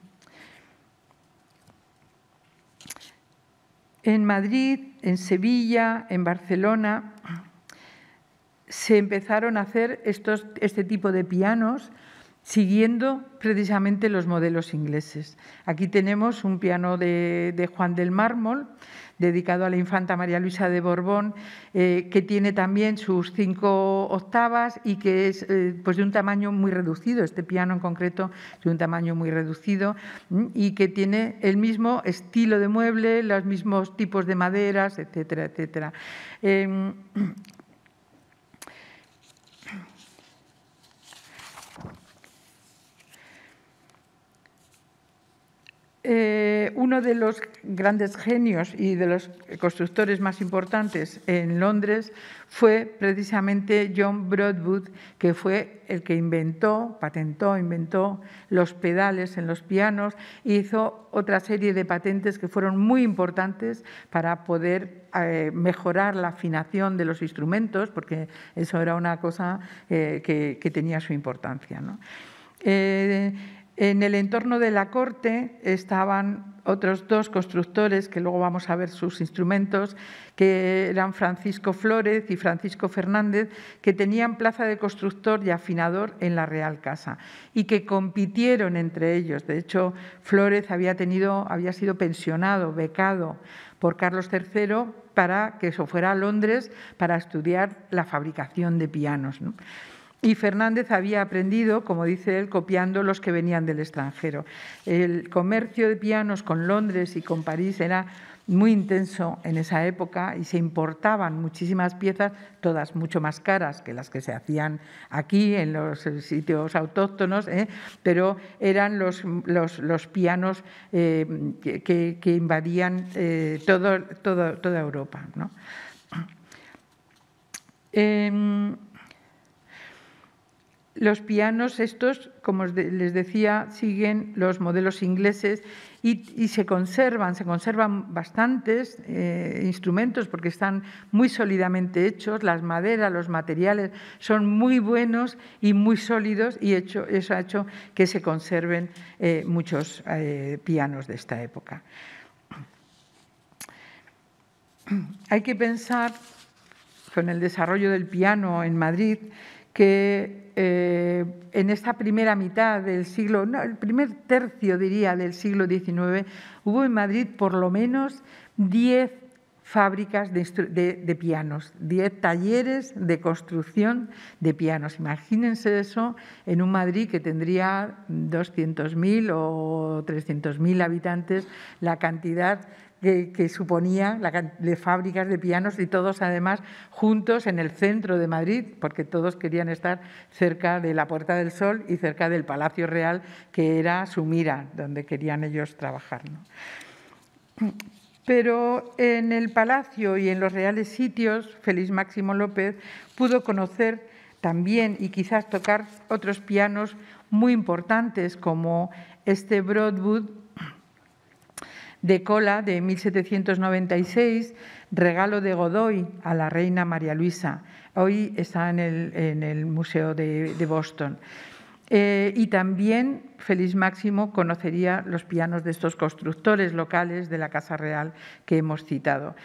En Madrid, en Sevilla, en Barcelona, se empezaron a hacer este tipo de pianos siguiendo precisamente los modelos ingleses. Aquí tenemos un piano de, Juan del Mármol, dedicado a la infanta María Luisa de Borbón, eh, que tiene también sus cinco octavas y que es eh, pues de un tamaño muy reducido, este piano en concreto de un tamaño muy reducido y que tiene el mismo estilo de mueble, los mismos tipos de maderas, etcétera, etcétera. Em, Eh, uno de los grandes genios y de los constructores más importantes en Londres fue precisamente John Broadwood, que fue el que inventó, patentó, inventó los pedales en los pianos e hizo otra serie de patentes que fueron muy importantes para poder eh, mejorar la afinación de los instrumentos, porque eso era una cosa eh, que, que, tenía su importancia. ¿no? En el entorno de la corte estaban otros dos constructores, que luego vamos a ver sus instrumentos, que eran Francisco Flores y Francisco Fernández, que tenían plaza de constructor y afinador en la Real Casa y que compitieron entre ellos. De hecho, Flórez había, tenido, había sido pensionado, becado por Carlos III para que se fuera a Londres para estudiar la fabricación de pianos. Y Fernández había aprendido, como dice él, copiando los que venían del extranjero. El comercio de pianos con Londres y con París era muy intenso en esa época y se importaban muchísimas piezas, todas mucho más caras que las que se hacían aquí en los eh, sitios autóctonos, ¿eh? pero eran los, los, pianos eh, que, invadían todo, toda Europa. Em, los pianos estos, como les decía, siguen los modelos ingleses y, se conservan, se conservan bastantes eh, instrumentos porque están muy sólidamente hechos, las maderas, los materiales son muy buenos y muy sólidos y eso ha hecho que se conserven eh, muchos eh, pianos de esta época. Hay que pensar con el desarrollo del piano en Madrid que eh, en esa primera mitad del siglo, no, el primer tercio diría del siglo XIX, hubo en Madrid por lo menos 10 fábricas de, pianos, 10 talleres de construcción de pianos. Imagínense eso en un Madrid que tendría 200.000 o 300.000 habitantes, la cantidad que, suponía la, de fábricas de pianos y todos además juntos en el centro de Madrid, porque todos querían estar cerca de la Puerta del Sol y cerca del Palacio Real, que era su mira, donde querían ellos trabajar. Pero en el palacio y en los reales sitios, Félix Máximo López pudo conocer también y quizás tocar otros pianos muy importantes como este Broadwood de Cola de 1796, regalo de Godoy a la reina María Luisa. Hoy está en el, Museo de, Boston. Eh, y también Feliz Máximo conocería los pianos de estos constructores locales de la Casa Real que hemos citado.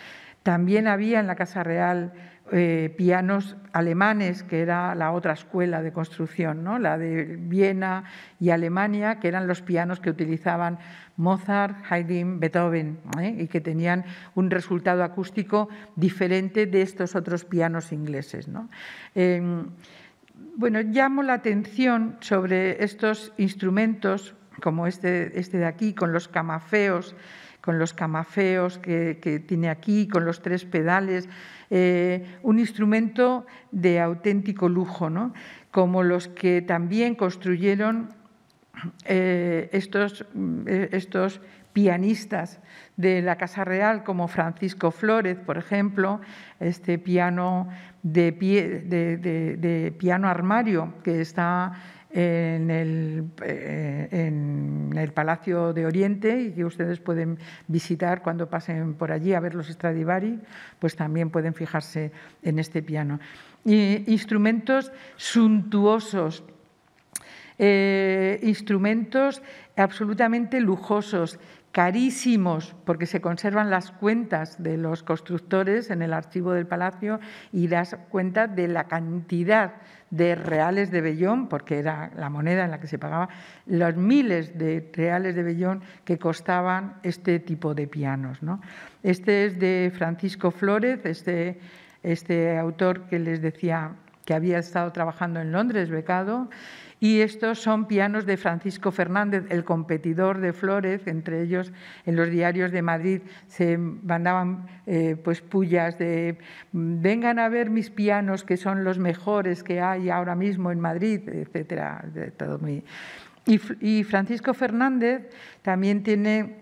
También había en la Casa Real eh, pianos alemanes, que era la otra escuela de construcción, ¿no? la de Viena y Alemania, que eran los pianos que utilizaban Mozart, Haydn, Beethoven, ¿eh? y que tenían un resultado acústico diferente de estos otros pianos ingleses. Em, bueno, llamo la atención sobre estos instrumentos, como este, este de aquí, con los camafeos con los camafeos que, tiene aquí, con los tres pedales, eh, un instrumento de auténtico lujo, como los que también construyeron eh, mm, estos, pianistas de la Casa Real, como Francisco Flórez, por ejemplo, este piano piano armario que está eh, en el, Palacio de Oriente y que ustedes pueden visitar cuando pasen por allí a ver los Stradivari, pues también pueden fijarse en este piano. instrumentos suntuosos, eh, instrumentos absolutamente lujosos, carísimos, porque se conservan las cuentas de los constructores en el archivo del palacio y das cuenta de la cantidad de reales de vellón porque era la moneda en la que se pagaba, los miles de reales de Bellón que costaban este tipo de pianos. ¿no? Este es de Francisco Flórez, este, este autor que les decía que había estado trabajando en Londres, becado, y estos son pianos de Francisco Fernández, el competidor de Flores, entre ellos en los diarios de Madrid se mandaban eh, pues pullas de vengan a ver mis pianos que son los mejores que hay ahora mismo en Madrid, etcétera, todo y, Francisco Fernández también tiene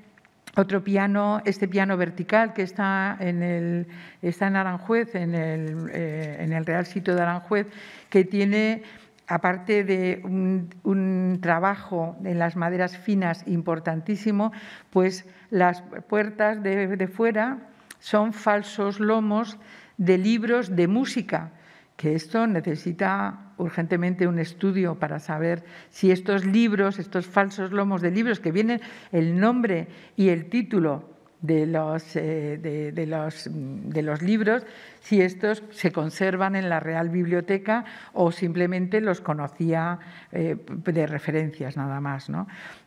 otro piano, este piano vertical que está en, el, está en Aranjuez, en el, eh, Real Sitio de Aranjuez, que tiene aparte de un, trabajo en las maderas finas importantísimo, pues las puertas de, de fuera son falsos lomos de libros de música, que esto necesita urgentemente un estudio para saber si estos libros, estos falsos lomos de libros que vienen el nombre y el título de los, eh, mm, de, los, libros, si estos se conservan en la Real Biblioteca o simplemente los conocía eh, de referencias nada más.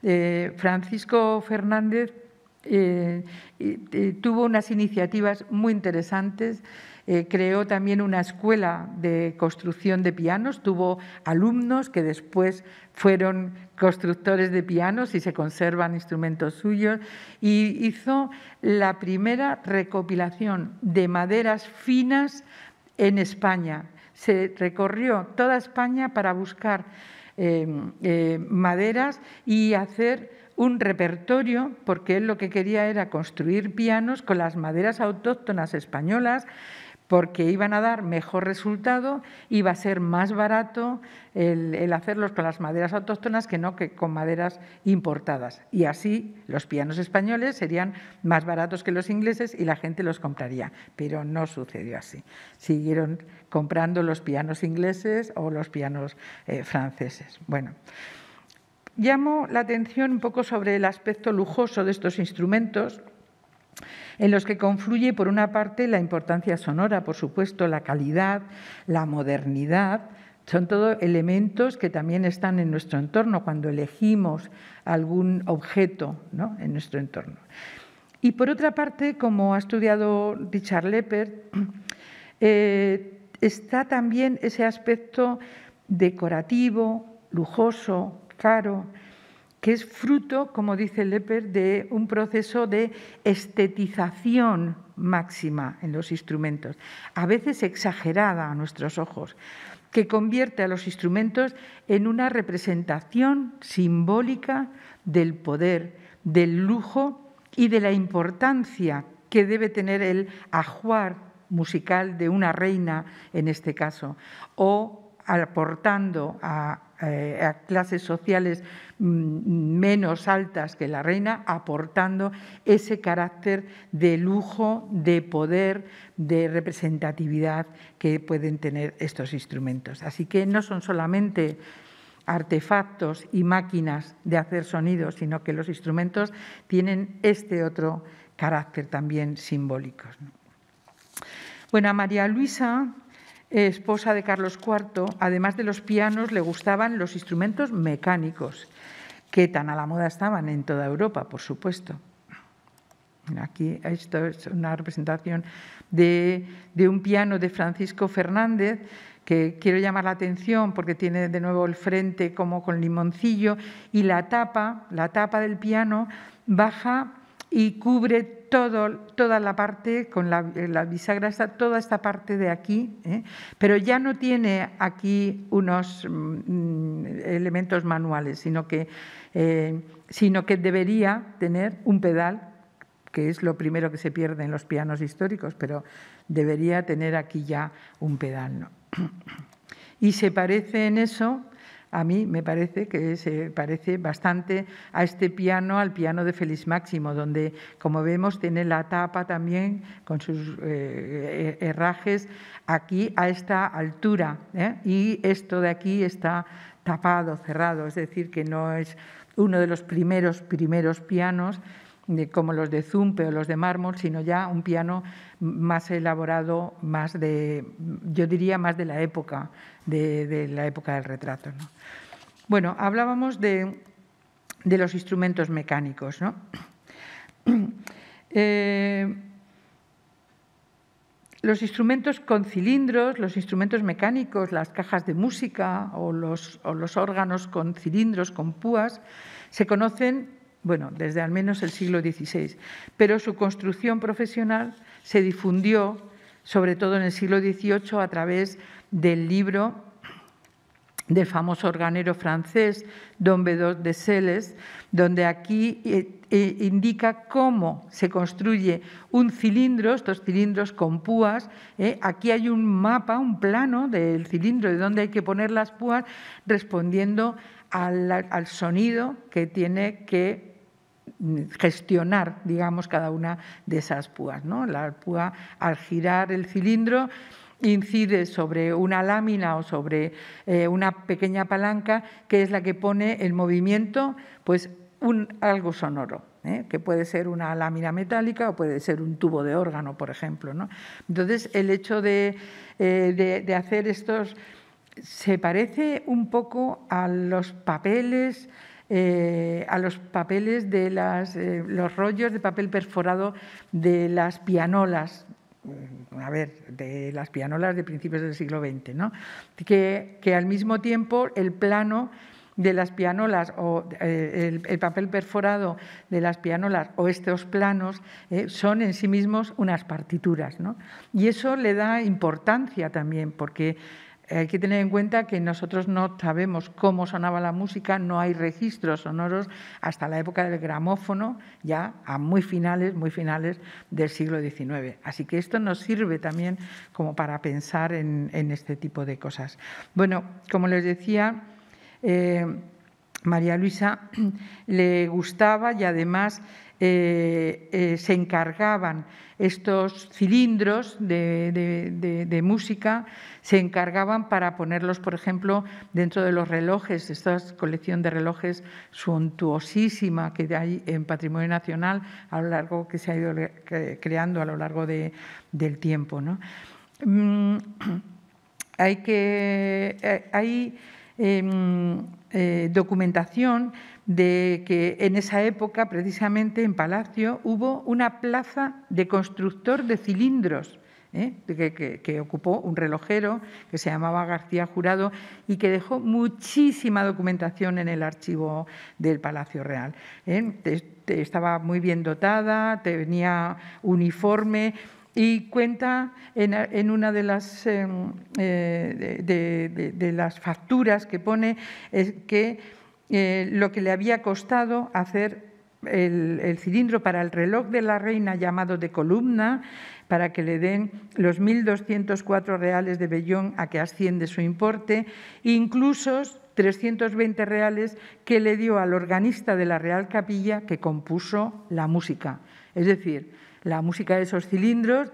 Eh, Francisco Fernández tuvo unas iniciativas muy interesantes eh, creó también una escuela de construcción de pianos, tuvo alumnos que después fueron constructores de pianos y se conservan instrumentos suyos, y hizo la primera recopilación de maderas finas en España. Se recorrió toda España para buscar eh, eh, maderas y hacer un repertorio, porque él lo que quería era construir pianos con las maderas autóctonas españolas porque iban a dar mejor resultado, iba a ser más barato el, hacerlos con las maderas autóctonas que no que con maderas importadas. Y así los pianos españoles serían más baratos que los ingleses y la gente los compraría. Pero no sucedió así. Siguieron comprando los pianos ingleses o los pianos eh, franceses. Bueno. Llamo la atención un poco sobre el aspecto lujoso de estos instrumentos en los que confluye, por una parte, la importancia sonora, por supuesto, la calidad, la modernidad, son todos elementos que también están en nuestro entorno cuando elegimos algún objeto en nuestro entorno. Y por otra parte, como ha estudiado Richard Leppert, [CLEARS THROAT] eh, está también ese aspecto decorativo, lujoso, caro, que es fruto, como dice Lepper, de un proceso de estetización máxima en los instrumentos, a veces exagerada a nuestros ojos, que convierte a los instrumentos en una representación simbólica del poder, del lujo y de la importancia que debe tener el ajuar musical de una reina, en este caso, o aportando a eh, a clases sociales mm, menos altas que la reina, aportando ese carácter de lujo, de poder, de representatividad que pueden tener estos instrumentos. Así que no son solamente artefactos y máquinas de hacer sonidos, sino que los instrumentos tienen este otro carácter también simbólico. Bueno, María Luisa esposa de Carlos IV, además de los pianos, le gustaban los instrumentos mecánicos, que tan a la moda estaban en toda Europa, por supuesto. Aquí esto es una representación de, un piano de Francisco Fernández, que quiero llamar la atención porque tiene de nuevo el frente como con limoncillo y la tapa, la tapa del piano baja y cubre todo, toda la parte, con la, eh, bisagra toda esta parte de aquí, ¿eh? pero ya no tiene aquí unos mm, elementos manuales, sino que, eh, sino que debería tener un pedal, que es lo primero que se pierde en los pianos históricos, pero debería tener aquí ya un pedal. [CLEARS THROAT] Y se parece en eso a mí me parece que se parece bastante a este piano, al piano de Feliz Máximo, donde, como vemos, tiene la tapa también con sus eh, eh, herrajes aquí a esta altura. ¿eh? Y esto de aquí está tapado, cerrado, es decir, que no es uno de los primeros, primeros pianos como los de Zumpe o los de mármol, sino ya un piano más elaborado, más de, yo diría más de la época, de, la época del retrato. Bueno, hablábamos de, los instrumentos mecánicos. ¿no? [CLEARS THROAT] Eh, los instrumentos con cilindros, los instrumentos mecánicos, las cajas de música o los, o los órganos con cilindros, con púas, se conocen bueno, desde al menos el siglo XVI, pero su construcción profesional se difundió sobre todo en el siglo XVIII a través del libro del famoso organero francés Don Bedot de Seles, donde aquí eh, eh, indica cómo se construye un cilindro, estos cilindros con púas. Eh, aquí hay un mapa, un plano del cilindro de dónde hay que poner las púas respondiendo al sonido que tiene que gestionar, digamos, cada una de esas púas. ¿no? La púa, al girar el cilindro, incide sobre una lámina o sobre eh, una pequeña palanca que es la que pone en movimiento pues, un, algo sonoro. ¿eh? que puede ser una lámina metálica o puede ser un tubo de órgano, por ejemplo. ¿no? Entonces, el hecho de, eh, de hacer estos se parece un poco a los papeles eh, a los papeles de eh, los rollos de papel perforado de las pianolas, a ver, de las pianolas de principios del siglo XX, ¿no? que, que al mismo tiempo el plano de las pianolas o eh, el, papel perforado de las pianolas o estos planos son en sí mismos unas partituras. ¿no? Y eso le da importancia también, porque eh, hay que tener en cuenta que nosotros no sabemos cómo sonaba la música, no hay registros sonoros hasta la época del gramófono, ya a muy finales, muy finales del siglo XIX. Así que esto nos sirve también como para pensar en, este tipo de cosas. Bueno, como les decía, eh, María Luisa [CLEARS THROAT] le gustaba y además eh, eh, se encargaban estos cilindros de, música, se encargaban para ponerlos, por ejemplo, dentro de los relojes, esta colección de relojes suntuosísima que hay en Patrimonio Nacional a lo largo que se ha ido creando a lo largo del tiempo. ¿no? Mm, [CLEARS THROAT] hay que. Eh, Em, eh, documentación de que en esa época, precisamente en Palacio, hubo una plaza de constructor de cilindros. ¿eh? Que, ocupó un relojero que se llamaba García Jurado y que dejó muchísima documentación en el archivo del Palacio Real. ¿eh? estaba muy bien dotada, tenía uniforme, y cuenta en, una de las, em, eh, de, las, facturas que pone es que eh, lo que le había costado hacer el, cilindro para el reloj de la reina llamado de columna, para que le den los 1.204 reales de Bellón a que asciende su importe, incluso 320 reales que le dio al organista de la Real Capilla que compuso la música. Es decir, la música de esos cilindros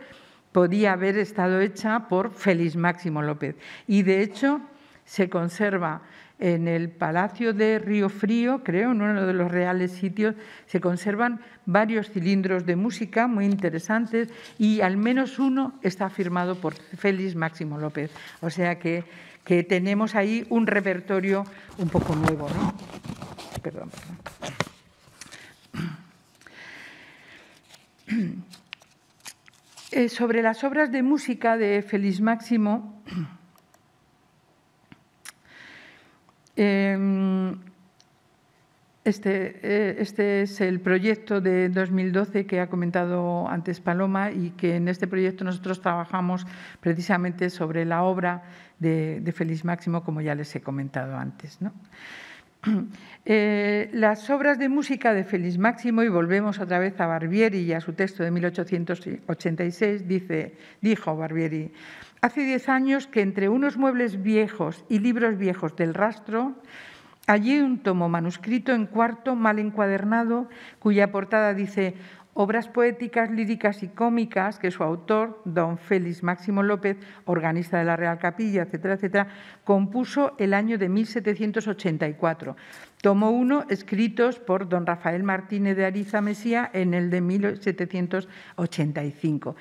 podía haber estado hecha por Félix Máximo López. Y de hecho se conserva en el Palacio de Río Frío, creo, en uno de los reales sitios, se conservan varios cilindros de música muy interesantes y al menos uno está firmado por Félix Máximo López. O sea que, que tenemos ahí un repertorio un poco nuevo. perdón. [CLEARS THROAT] Eh, sobre las obras de música de Feliz Máximo, [CLEARS THROAT] em, este, eh, este, es el proyecto de 2012 que ha comentado antes Paloma y que en este proyecto nosotros trabajamos precisamente sobre la obra de, Feliz Máximo, como ya les he comentado antes. [CLEARS THROAT] Eh, las obras de música de Félix Máximo, y volvemos otra vez a Barbieri y a su texto de 1886, dice, dijo Barbieri, hace diez años que entre unos muebles viejos y libros viejos del rastro, allí un tomo manuscrito en cuarto mal encuadernado, cuya portada dice obras poéticas, líricas y cómicas que su autor, don Félix Máximo López, organista de la Real Capilla, etcétera, etcétera, compuso el año de 1784. Tomo uno, escritos por don Rafael Martínez de Ariza Mesía en el de 1785.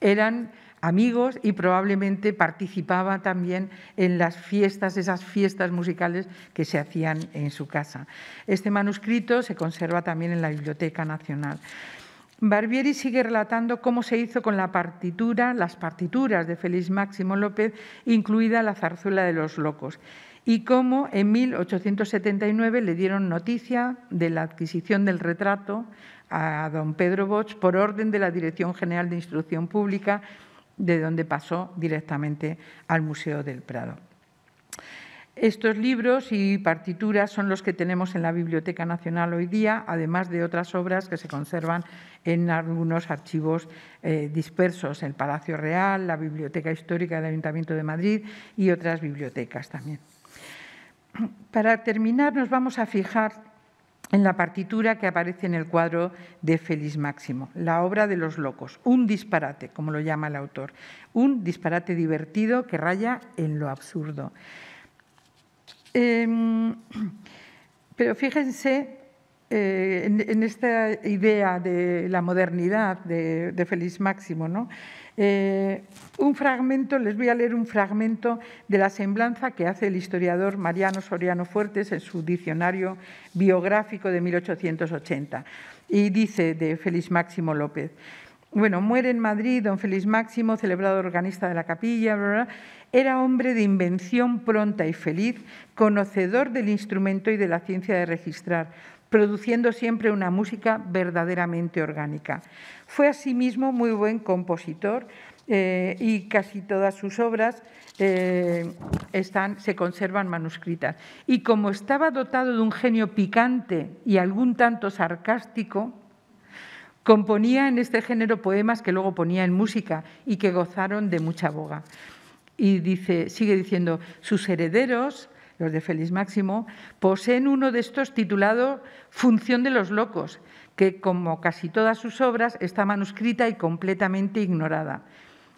Eran amigos y probablemente participaba también en las fiestas, esas fiestas musicales que se hacían en su casa. Este manuscrito se conserva también en la Biblioteca Nacional. Barbieri sigue relatando cómo se hizo con la partitura, las partituras de Félix Máximo López, incluida la zarzuela de los locos, y cómo en 1879 le dieron noticia de la adquisición del retrato a don Pedro Bosch por orden de la Dirección General de Instrucción Pública, de donde pasó directamente al Museo del Prado. Estos libros y partituras son los que tenemos en la Biblioteca Nacional hoy día, además de otras obras que se conservan en algunos archivos eh, dispersos, el Palacio Real, la Biblioteca Histórica del Ayuntamiento de Madrid y otras bibliotecas también. Para terminar, nos vamos a fijar en la partitura que aparece en el cuadro de Feliz Máximo, la obra de los locos, un disparate, como lo llama el autor, un disparate divertido que raya en lo absurdo. Em, [CLEARS THROAT] pero fíjense eh, en, esta idea de la modernidad de, de Feliz Máximo, ¿no? Eh, un fragmento, les voy a leer un fragmento de la semblanza que hace el historiador Mariano Soriano Fuertes en su diccionario biográfico de 1880. Y dice de Feliz Máximo López. Bueno, muere en Madrid don Feliz Máximo, celebrado organista de la capilla, era hombre de invención pronta y feliz, conocedor del instrumento y de la ciencia de registrar, produciendo siempre una música verdaderamente orgánica. Fue asimismo muy buen compositor eh, y casi todas sus obras eh, están, se conservan manuscritas. Y como estaba dotado de un genio picante y algún tanto sarcástico, componía en este género poemas que luego ponía en música y que gozaron de mucha boga. Y dice, sigue diciendo, sus herederos, los de Félix Máximo, poseen uno de estos titulado Función de los Locos, que como casi todas sus obras está manuscrita y completamente ignorada.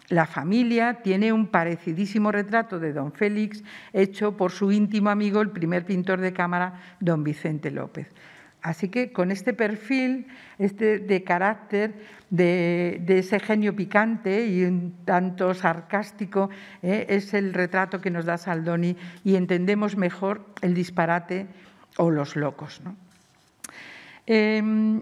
La familia tiene un parecidísimo retrato de don Félix hecho por su íntimo amigo, el primer pintor de cámara, don Vicente López. Así que con este perfil, este de carácter, de, ese genio picante y un tanto sarcástico, ¿eh? es el retrato que nos da Saldoni y entendemos mejor el disparate o los locos. Em,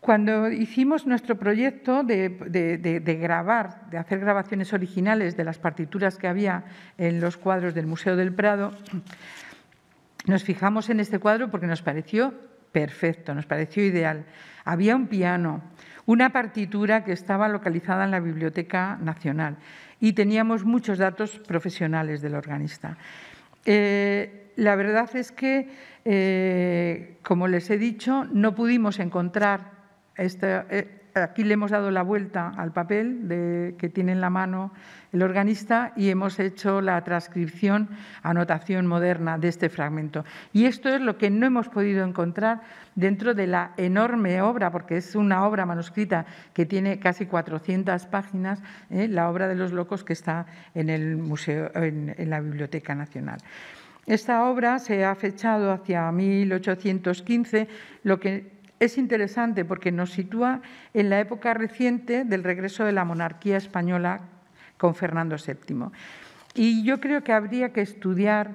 cuando hicimos nuestro proyecto de, grabar, de hacer grabaciones originales de las partituras que había en los cuadros del Museo del Prado, nos fijamos en este cuadro porque nos pareció perfecto, nos pareció ideal. Había un piano, una partitura que estaba localizada en la Biblioteca Nacional y teníamos muchos datos profesionales del organista. Eh, la verdad es que, eh, como les he dicho, no pudimos encontrar este, aquí le hemos dado la vuelta al papel que tiene en la mano el organista y hemos hecho la transcripción, anotación moderna de este fragmento. Y esto es lo que no hemos podido encontrar dentro de la enorme obra, porque es una obra manuscrita que tiene casi 400 páginas, ¿eh? la obra de los locos que está en, el museo, en la Biblioteca Nacional. Esta obra se ha fechado hacia 1815, lo que es interesante porque nos sitúa en la época reciente del regreso de la monarquía española con Fernando VII. Y yo creo que habría que estudiar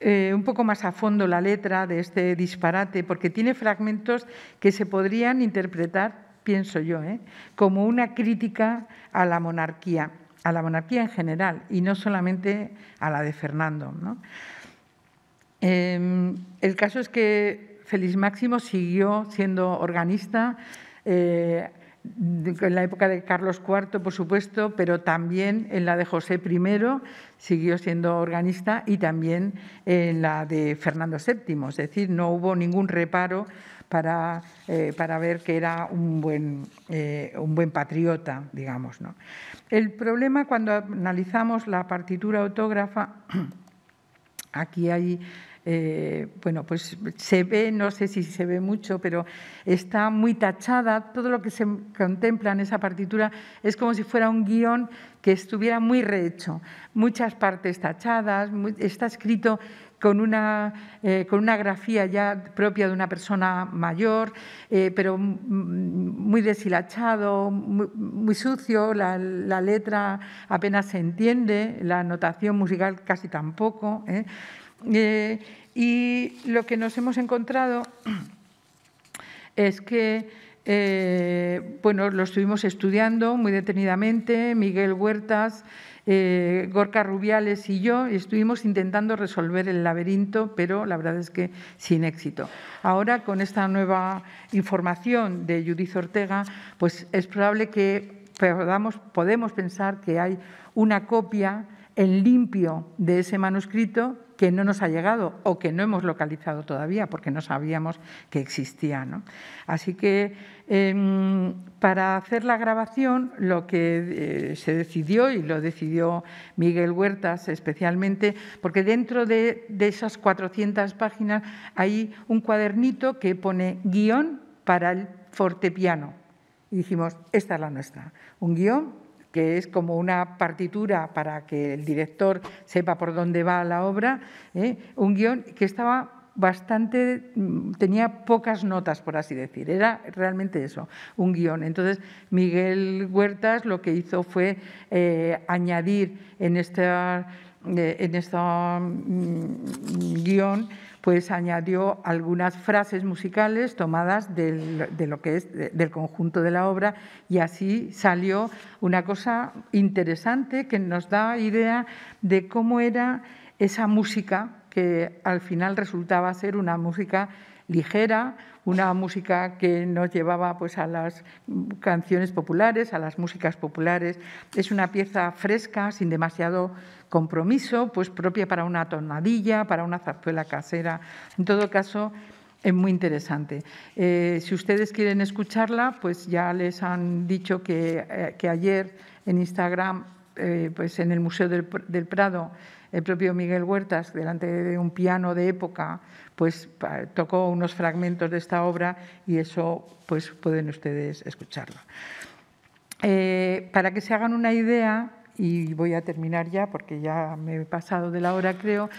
eh, un poco más a fondo la letra de este disparate, porque tiene fragmentos que se podrían interpretar, pienso yo, ¿eh? como una crítica a la monarquía, a la monarquía en general y no solamente a la de Fernando. Em, el caso es que Félix Máximo siguió siendo organista. Eh, en la época de Carlos IV, por supuesto, pero también en la de José I, siguió siendo organista, y también en la de Fernando VII. Es decir, no hubo ningún reparo para, eh, para ver que era un buen, eh, un buen patriota, digamos. ¿no? El problema cuando analizamos la partitura autógrafa, [CLEARS THROAT] aquí hay eh, bueno, pues se ve, no sé si se ve mucho, pero está muy tachada, todo lo que se contempla en esa partitura es como si fuera un guión que estuviera muy rehecho, muchas partes tachadas, está escrito con una, eh, con una grafía ya propia de una persona mayor, eh, pero muy deshilachado, muy, sucio, la, letra apenas se entiende, la notación musical casi tampoco. Eh, y lo que nos hemos encontrado [CLEARS THROAT] es que, eh, bueno, lo estuvimos estudiando muy detenidamente, Miguel Huertas, eh, Gorka Rubiales y yo, y estuvimos intentando resolver el laberinto, pero la verdad es que sin éxito. Ahora, con esta nueva información de Judith Ortega, pues es probable que podamos, podemos pensar que hay una copia en limpio de ese manuscrito que no nos ha llegado o que no hemos localizado todavía porque no sabíamos que existía. Así que em, para hacer la grabación lo que eh, se decidió y lo decidió Miguel Huertas especialmente, porque dentro de, esas 400 páginas hay un cuadernito que pone guión para el fortepiano. Y dijimos, esta es la nuestra, un guión que es como una partitura para que el director sepa por dónde va la obra, ¿eh? un guión que estaba bastante, tenía pocas notas, por así decir, era realmente eso, un guión. Entonces, Miguel Huertas lo que hizo fue eh, añadir en esta en este guión pues añadió algunas frases musicales tomadas de lo que es del conjunto de la obra y así salió una cosa interesante que nos da idea de cómo era esa música que al final resultaba ser una música ligera, una música que nos llevaba pues, a las canciones populares, a las músicas populares. Es una pieza fresca, sin demasiado compromiso, pues propia para una tornadilla, para una zarzuela casera. En todo caso, es muy interesante. Eh, si ustedes quieren escucharla, pues ya les han dicho que, eh, ayer en Instagram, eh, pues en el Museo del Prado, el propio Miguel Huertas, delante de un piano de época, pues tocó unos fragmentos de esta obra y eso pues pueden ustedes escucharlo. Eh, para que se hagan una idea, y voy a terminar ya porque ya me he pasado de la hora creo,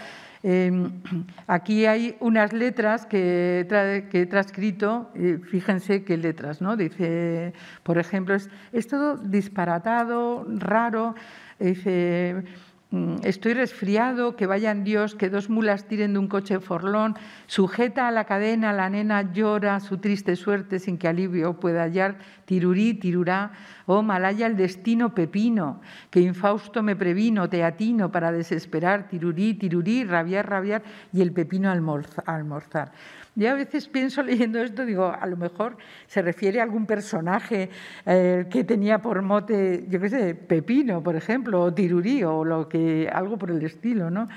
em, [CLEARS THROAT] aquí hay unas letras que, he transcrito, eh, fíjense qué letras, ¿no? Dice, por ejemplo, es, es todo disparatado, raro, dice Mm, estoy resfriado, que vayan Dios, que dos mulas tiren de un coche forlón, sujeta a la cadena, la nena llora su triste suerte sin que alivio pueda hallar, tirurí, tirurá, oh malaya el destino pepino, que infausto me previno, teatino para desesperar, tirurí, tirurí, rabiar, rabiar y el pepino almorzar. Yo a veces pienso [LAUGHS] leyendo esto, digo, a lo mejor se refiere a algún personaje eh, que tenía por mote, yo qué sé, Pepino, por ejemplo, o Tirurí, o lo que, algo por el estilo, ¿no?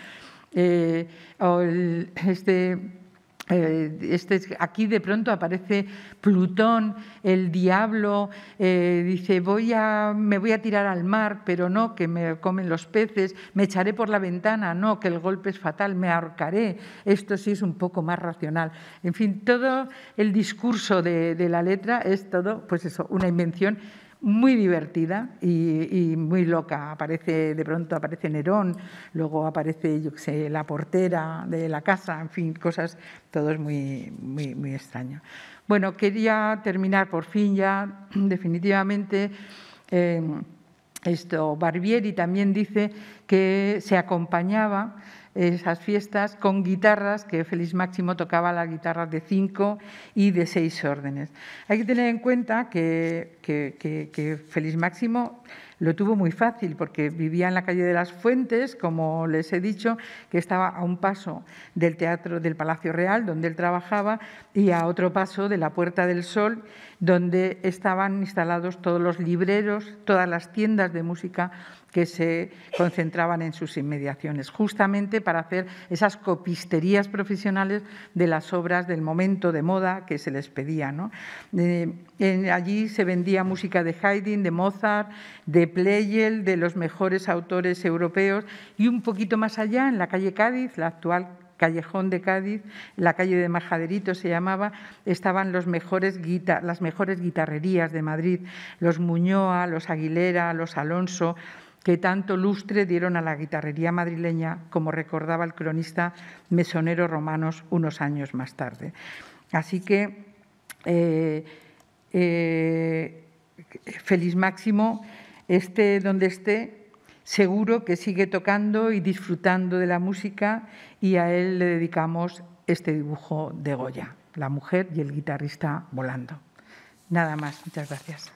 Eh, o este, eh, este, aquí de pronto aparece Plutón, el diablo, eh, dice voy a, me voy a tirar al mar, pero no, que me comen los peces, me echaré por la ventana, no, que el golpe es fatal, me ahorcaré, esto sí es un poco más racional. En fin, todo el discurso de, de la letra es todo, pues eso, una invención muy divertida y, muy loca. Aparece, de pronto aparece Nerón, luego aparece, yo la portera de la casa, en fin, cosas, todo es muy, muy, extraño. Bueno, quería terminar por fin ya, [CLEARS THROAT] definitivamente. Eh, esto, Barbieri también dice que se acompañaba esas fiestas con guitarras, que Félix Máximo tocaba las guitarras de cinco y de seis órdenes. Hay que tener en cuenta que, que, que Félix Máximo lo tuvo muy fácil porque vivía en la calle de las Fuentes, como les he dicho, que estaba a un paso del teatro del Palacio Real, donde él trabajaba, y a otro paso de la Puerta del Sol, donde estaban instalados todos los libreros, todas las tiendas de música que se concentraban en sus inmediaciones, justamente para hacer esas copisterías profesionales de las obras del momento de moda que se les pedía. ¿no? Eh, allí se vendía música de Haydn, de Mozart, de Pleyel, de los mejores autores europeos y un poquito más allá, en la calle Cádiz, la actual callejón de Cádiz, la calle de Majaderito se llamaba, estaban los mejores las mejores guitarrerías de Madrid, los Muñoa, los Aguilera, los Alonso, que tanto lustre dieron a la guitarrería madrileña, como recordaba el cronista mesonero Romanos unos años más tarde. Así que eh, eh, feliz máximo, esté donde esté, seguro que sigue tocando y disfrutando de la música y a él le dedicamos este dibujo de Goya, la mujer y el guitarrista volando. Nada más, muchas gracias.